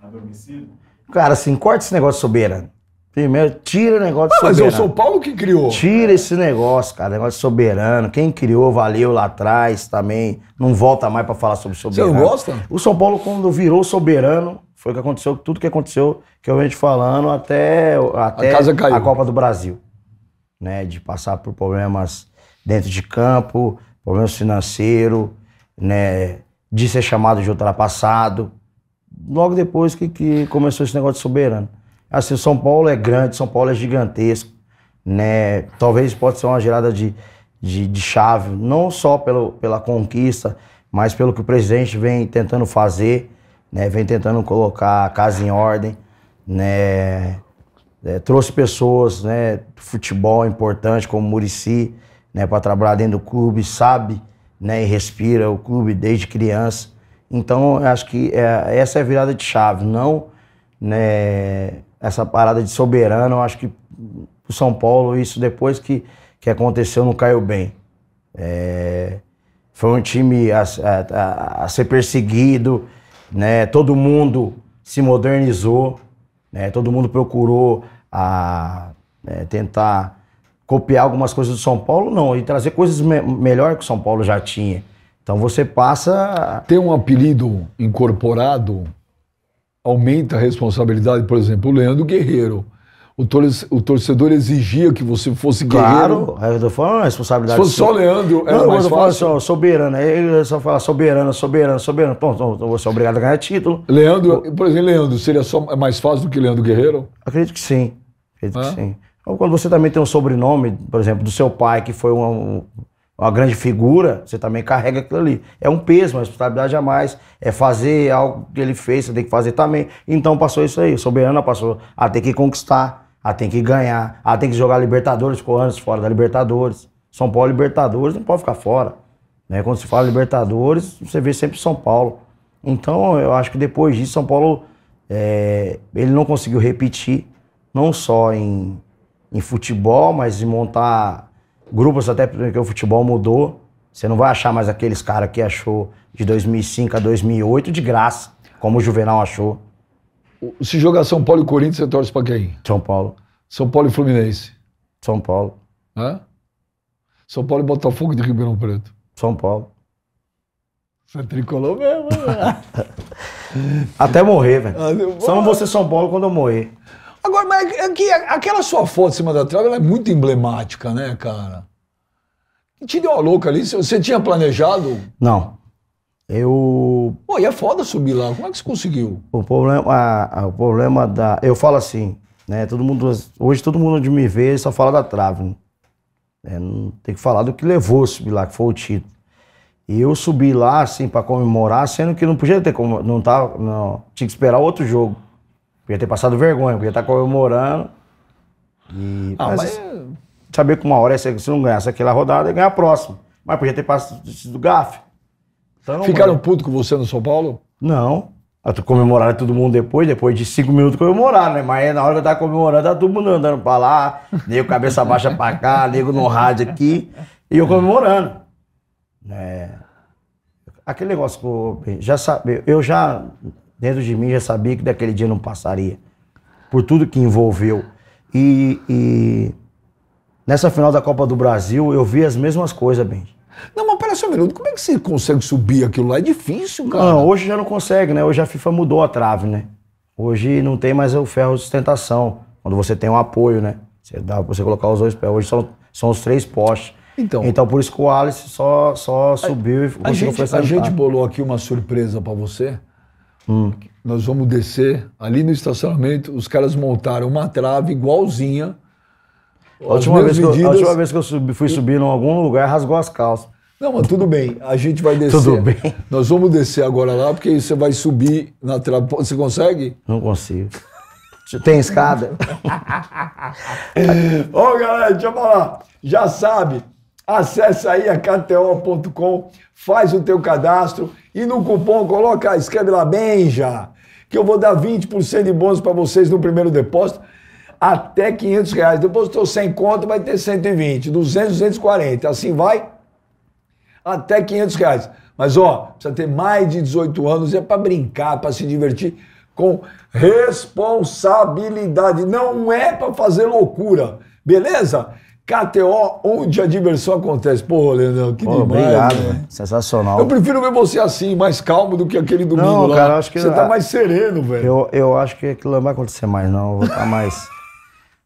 adormecido. Cara, assim, corta esse negócio soberano. Tem tira o negócio ah, Mas é o São Paulo que criou. Tira esse negócio, cara, negócio soberano. Quem criou valeu lá atrás também. Não volta mais para falar sobre soberano. Você não gosta? O São Paulo, quando virou soberano, foi o que aconteceu, tudo que aconteceu, que eu venho te falando, até, até a, a Copa do Brasil. Né, de passar por problemas dentro de campo, problemas financeiros, né, de ser chamado de ultrapassado. Logo depois que, que começou esse negócio de soberano. Assim, São Paulo é grande, São Paulo é gigantesco, né? Talvez pode ser uma virada de, de, de chave, não só pelo, pela conquista, mas pelo que o presidente vem tentando fazer, né? Vem tentando colocar a casa em ordem, né? É, trouxe pessoas, né? Futebol importante como Murici, né? Para trabalhar dentro do clube, sabe, né? E respira o clube desde criança. Então, acho que é, essa é a virada de chave, não né, essa parada de soberano, eu acho que o São Paulo, isso depois que, que aconteceu, não caiu bem. É, foi um time a, a, a, ser perseguido, né? Todo mundo se modernizou, né? Todo mundo procurou a, é, tentar copiar algumas coisas do São Paulo, não, e trazer coisas me melhor que o São Paulo já tinha. Então você passa. ter um apelido incorporado aumenta a responsabilidade, por exemplo, o Leandro Guerreiro. O, torcedor exigia que você fosse guerreiro. Claro, é, uma responsabilidade. Se fosse só Leandro, era não, mais eu fácil. Falo assim, soberano, ele só fala soberano, soberano, soberano. Pronto, então, então você é obrigado a ganhar título. Leandro, eu... por exemplo, Leandro, seria só mais fácil do que Leandro Guerreiro? Acredito que sim, acredito é? que sim. quando você também tem um sobrenome, por exemplo, do seu pai, que foi um, uma grande figura, você também carrega aquilo ali. É um peso, uma responsabilidade a mais. É fazer algo que ele fez, você tem que fazer também. Então passou isso aí. Soberana passou a ter que conquistar, a ter que ganhar, a ter que jogar Libertadores, ficou anos fora da Libertadores. São Paulo Libertadores não pode ficar fora. Né? Quando se fala Libertadores, você vê sempre São Paulo. Então eu acho que depois disso, São Paulo é, ele não conseguiu repetir, não só em, em futebol, mas em montar grupos até porque o futebol mudou. Você não vai achar mais aqueles caras que achou de 2005 a 2008 de graça, como o Juvenal achou. Se jogar São Paulo e Corinthians, você torce pra quem? São Paulo. São Paulo e Fluminense. São Paulo. Hã? São Paulo e Botafogo de Ribeirão Preto. São Paulo. Você é tricolou mesmo, né? Até morrer, velho. Ah, Só não vou ser São Paulo quando eu morrer. Agora, mas aqui, é aquela sua foto em cima da trave, ela é muito emblemática, né, cara? Te deu uma louca ali, você tinha planejado? Não. Eu. Pô, e é foda subir lá, como é que você conseguiu? O problema, a, a, o problema da. Eu falo assim, né? Todo mundo, hoje todo mundo onde me vê só fala da trave. Né? É, não tem que falar do que levou a subir lá, que foi o título. E eu subi lá, assim, para comemorar, sendo que não podia ter como. Não, tava, não tinha que esperar outro jogo. Podia ter passado vergonha, podia estar comemorando. E ah, mas, mas saber que uma hora, se, se não ganhasse aquela rodada, ia ganhar a próxima. Mas podia ter passado do gafe. Então, Ficaram mano. puto com você no São Paulo? Não. Comemoraram todo mundo depois, depois de cinco minutos comemoraram, né? Mas na hora que eu tava comemorando, tava todo mundo andando pra lá, nego cabeça baixa pra cá, nego no rádio aqui, e eu comemorando. É. Aquele negócio que eu já sabe, eu já Dentro de mim já sabia que daquele dia não passaria. Por tudo que envolveu. E, e nessa final da Copa do Brasil eu vi as mesmas coisas, Benji. Não, mas parece só um minuto, como é que você consegue subir aquilo lá? É difícil, cara. Não, hoje já não consegue, né? Hoje a FIFA mudou a trave, né? Hoje não tem mais o ferro de sustentação, quando você tem um apoio, né? Você dá você colocar os dois pés. Hoje são, são os três postes. Então, então, por isso que o Alice só, só subiu a, e conseguiu a gente, A gente bolou aqui uma surpresa para você, Hum. Nós vamos descer. Ali no estacionamento, os caras montaram uma trave igualzinha. A última, vez que eu, a última vez que eu subi, fui subir em algum lugar, rasgou as calças. Não, mas tudo bem, a gente vai descer. Tudo bem. Nós vamos descer agora lá, porque você vai subir na trave. Você consegue? Não consigo. Tem escada? Ô, galera, deixa eu falar. Já sabe, acessa aí a KTO.com, faz o teu cadastro e no cupom coloca, escreve lá Benja, que eu vou dar 20% de bônus para vocês no primeiro depósito até 500 reais. Depois estou sem conta, vai ter 120, 200, 240. Assim vai até 500 reais. Mas ó, precisa ter mais de 18 anos, é para brincar, para se divertir com responsabilidade. Não é para fazer loucura, beleza? KTO, onde a diversão acontece. Porra, Leandrão, que Pô, demais. Obrigado, né? sensacional. Eu prefiro ver você assim, mais calmo do que aquele domingo não, lá. Cara, acho que você tá mais sereno, velho. Eu, eu acho que aquilo não vai acontecer mais, não. Eu vou estar tá mais.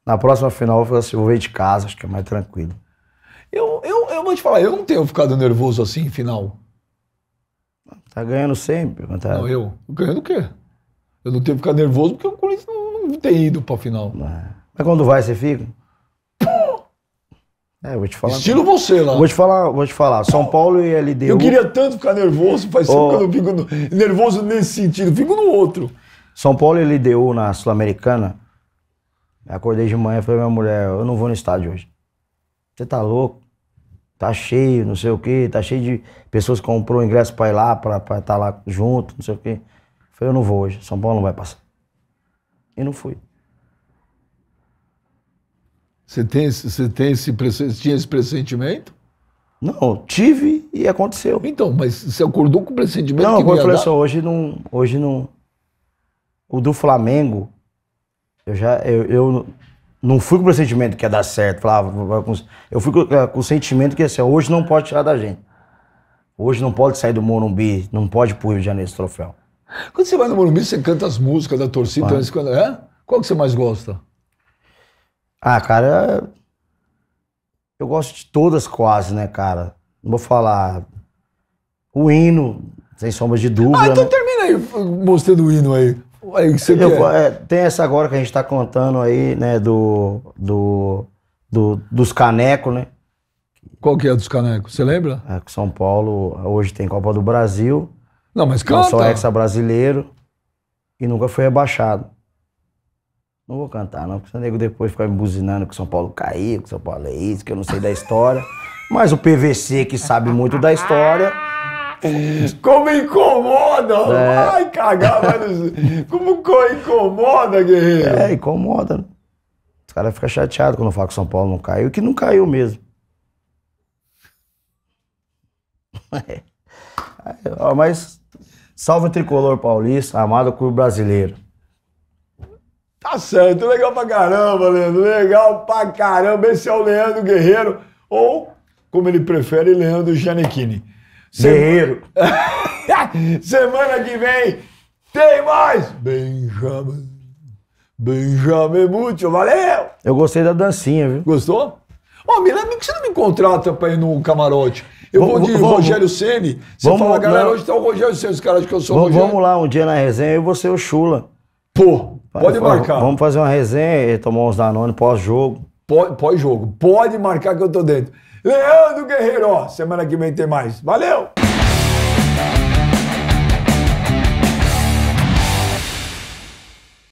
Na próxima final, eu assim, vou ver de casa, acho que é mais tranquilo. Eu, eu, eu vou te falar, eu não tenho ficado nervoso assim, final. Tá ganhando sempre. Tá... Não, eu. Ganhando o quê? Eu não tenho ficado nervoso porque o Corinthians não, não tem ido pra final. Mas quando vai, você fica? É, vou te falar. Estilo você lá. Vou te falar, vou te falar. São Paulo e LDU. Eu queria tanto ficar nervoso, faz tempo que eu não fico no... nervoso nesse sentido, fico no outro. São Paulo e LDU na Sul-Americana. Acordei de manhã e falei, minha mulher, eu não vou no estádio hoje. Você tá louco? Tá cheio, não sei o quê, tá cheio de pessoas que comprou ingresso pra ir lá, pra estar tá lá junto, não sei o quê. falei, eu não vou hoje, São Paulo não vai passar. E não fui. Você tem, você tem esse, tinha esse pressentimento? Não, tive e aconteceu. Então, mas você acordou com o pressentimento não, que Não, eu falei assim, hoje não, hoje não... O do Flamengo, eu já, eu, eu não fui com o pressentimento que ia dar certo. Falava, eu fui com, é, com o sentimento que assim, hoje não pode tirar da gente. Hoje não pode sair do Morumbi, não pode ir pro Rio de Janeiro esse troféu. Quando você vai no Morumbi, você canta as músicas da torcida, então, quando é? Qual que você mais gosta? Ah, cara, eu gosto de todas quase, né, cara? Não vou falar. O hino, sem sombra de dúvida. Ah, então né? termina aí mostrando o hino aí. aí você eu, É, tem essa agora que a gente tá contando aí, né, do. do, do dos canecos, né? Qual que é dos canecos? Você lembra? É, São Paulo hoje tem Copa do Brasil. Não, mas canta. Eu sou ex-brasileiro e nunca foi rebaixado. Não vou cantar, não, porque o nego depois fica me buzinando que São Paulo caiu, que São Paulo é isso, que eu não sei da história. Mas o PVC, que sabe muito da história. Como incomoda! É. Vai cagar, Como incomoda, guerreiro? É, incomoda. Os caras ficam chateados quando falam que São Paulo não caiu, que não caiu mesmo. É. Mas salve o tricolor paulista, amado clube brasileiro. Tá certo, legal pra caramba, Leandro, legal pra caramba. Esse é o Leandro Guerreiro, ou, como ele prefere, Leandro Giannichini. Sem... Guerreiro. Semana que vem tem mais Benjamin. Benjamin Múcio, valeu! Eu gostei da dancinha, viu? Gostou? Ô, oh, Milena, por é que você não me contrata pra ir no camarote? Eu vou, vou de vamos, Rogério Ceni. Você vamos, fala, galera, não. hoje tá o Rogério Ceni, os caras que eu sou vamos, Rogério. Vamos lá, um dia na resenha, eu vou ser o Chula. Pô, Pode Vai, marcar. Vamos fazer uma resenha, e tomar uns Danone pós-jogo. Pós-jogo. Pode marcar que eu tô dentro. Leandro Guerreiro, ó, semana que vem tem mais. Valeu!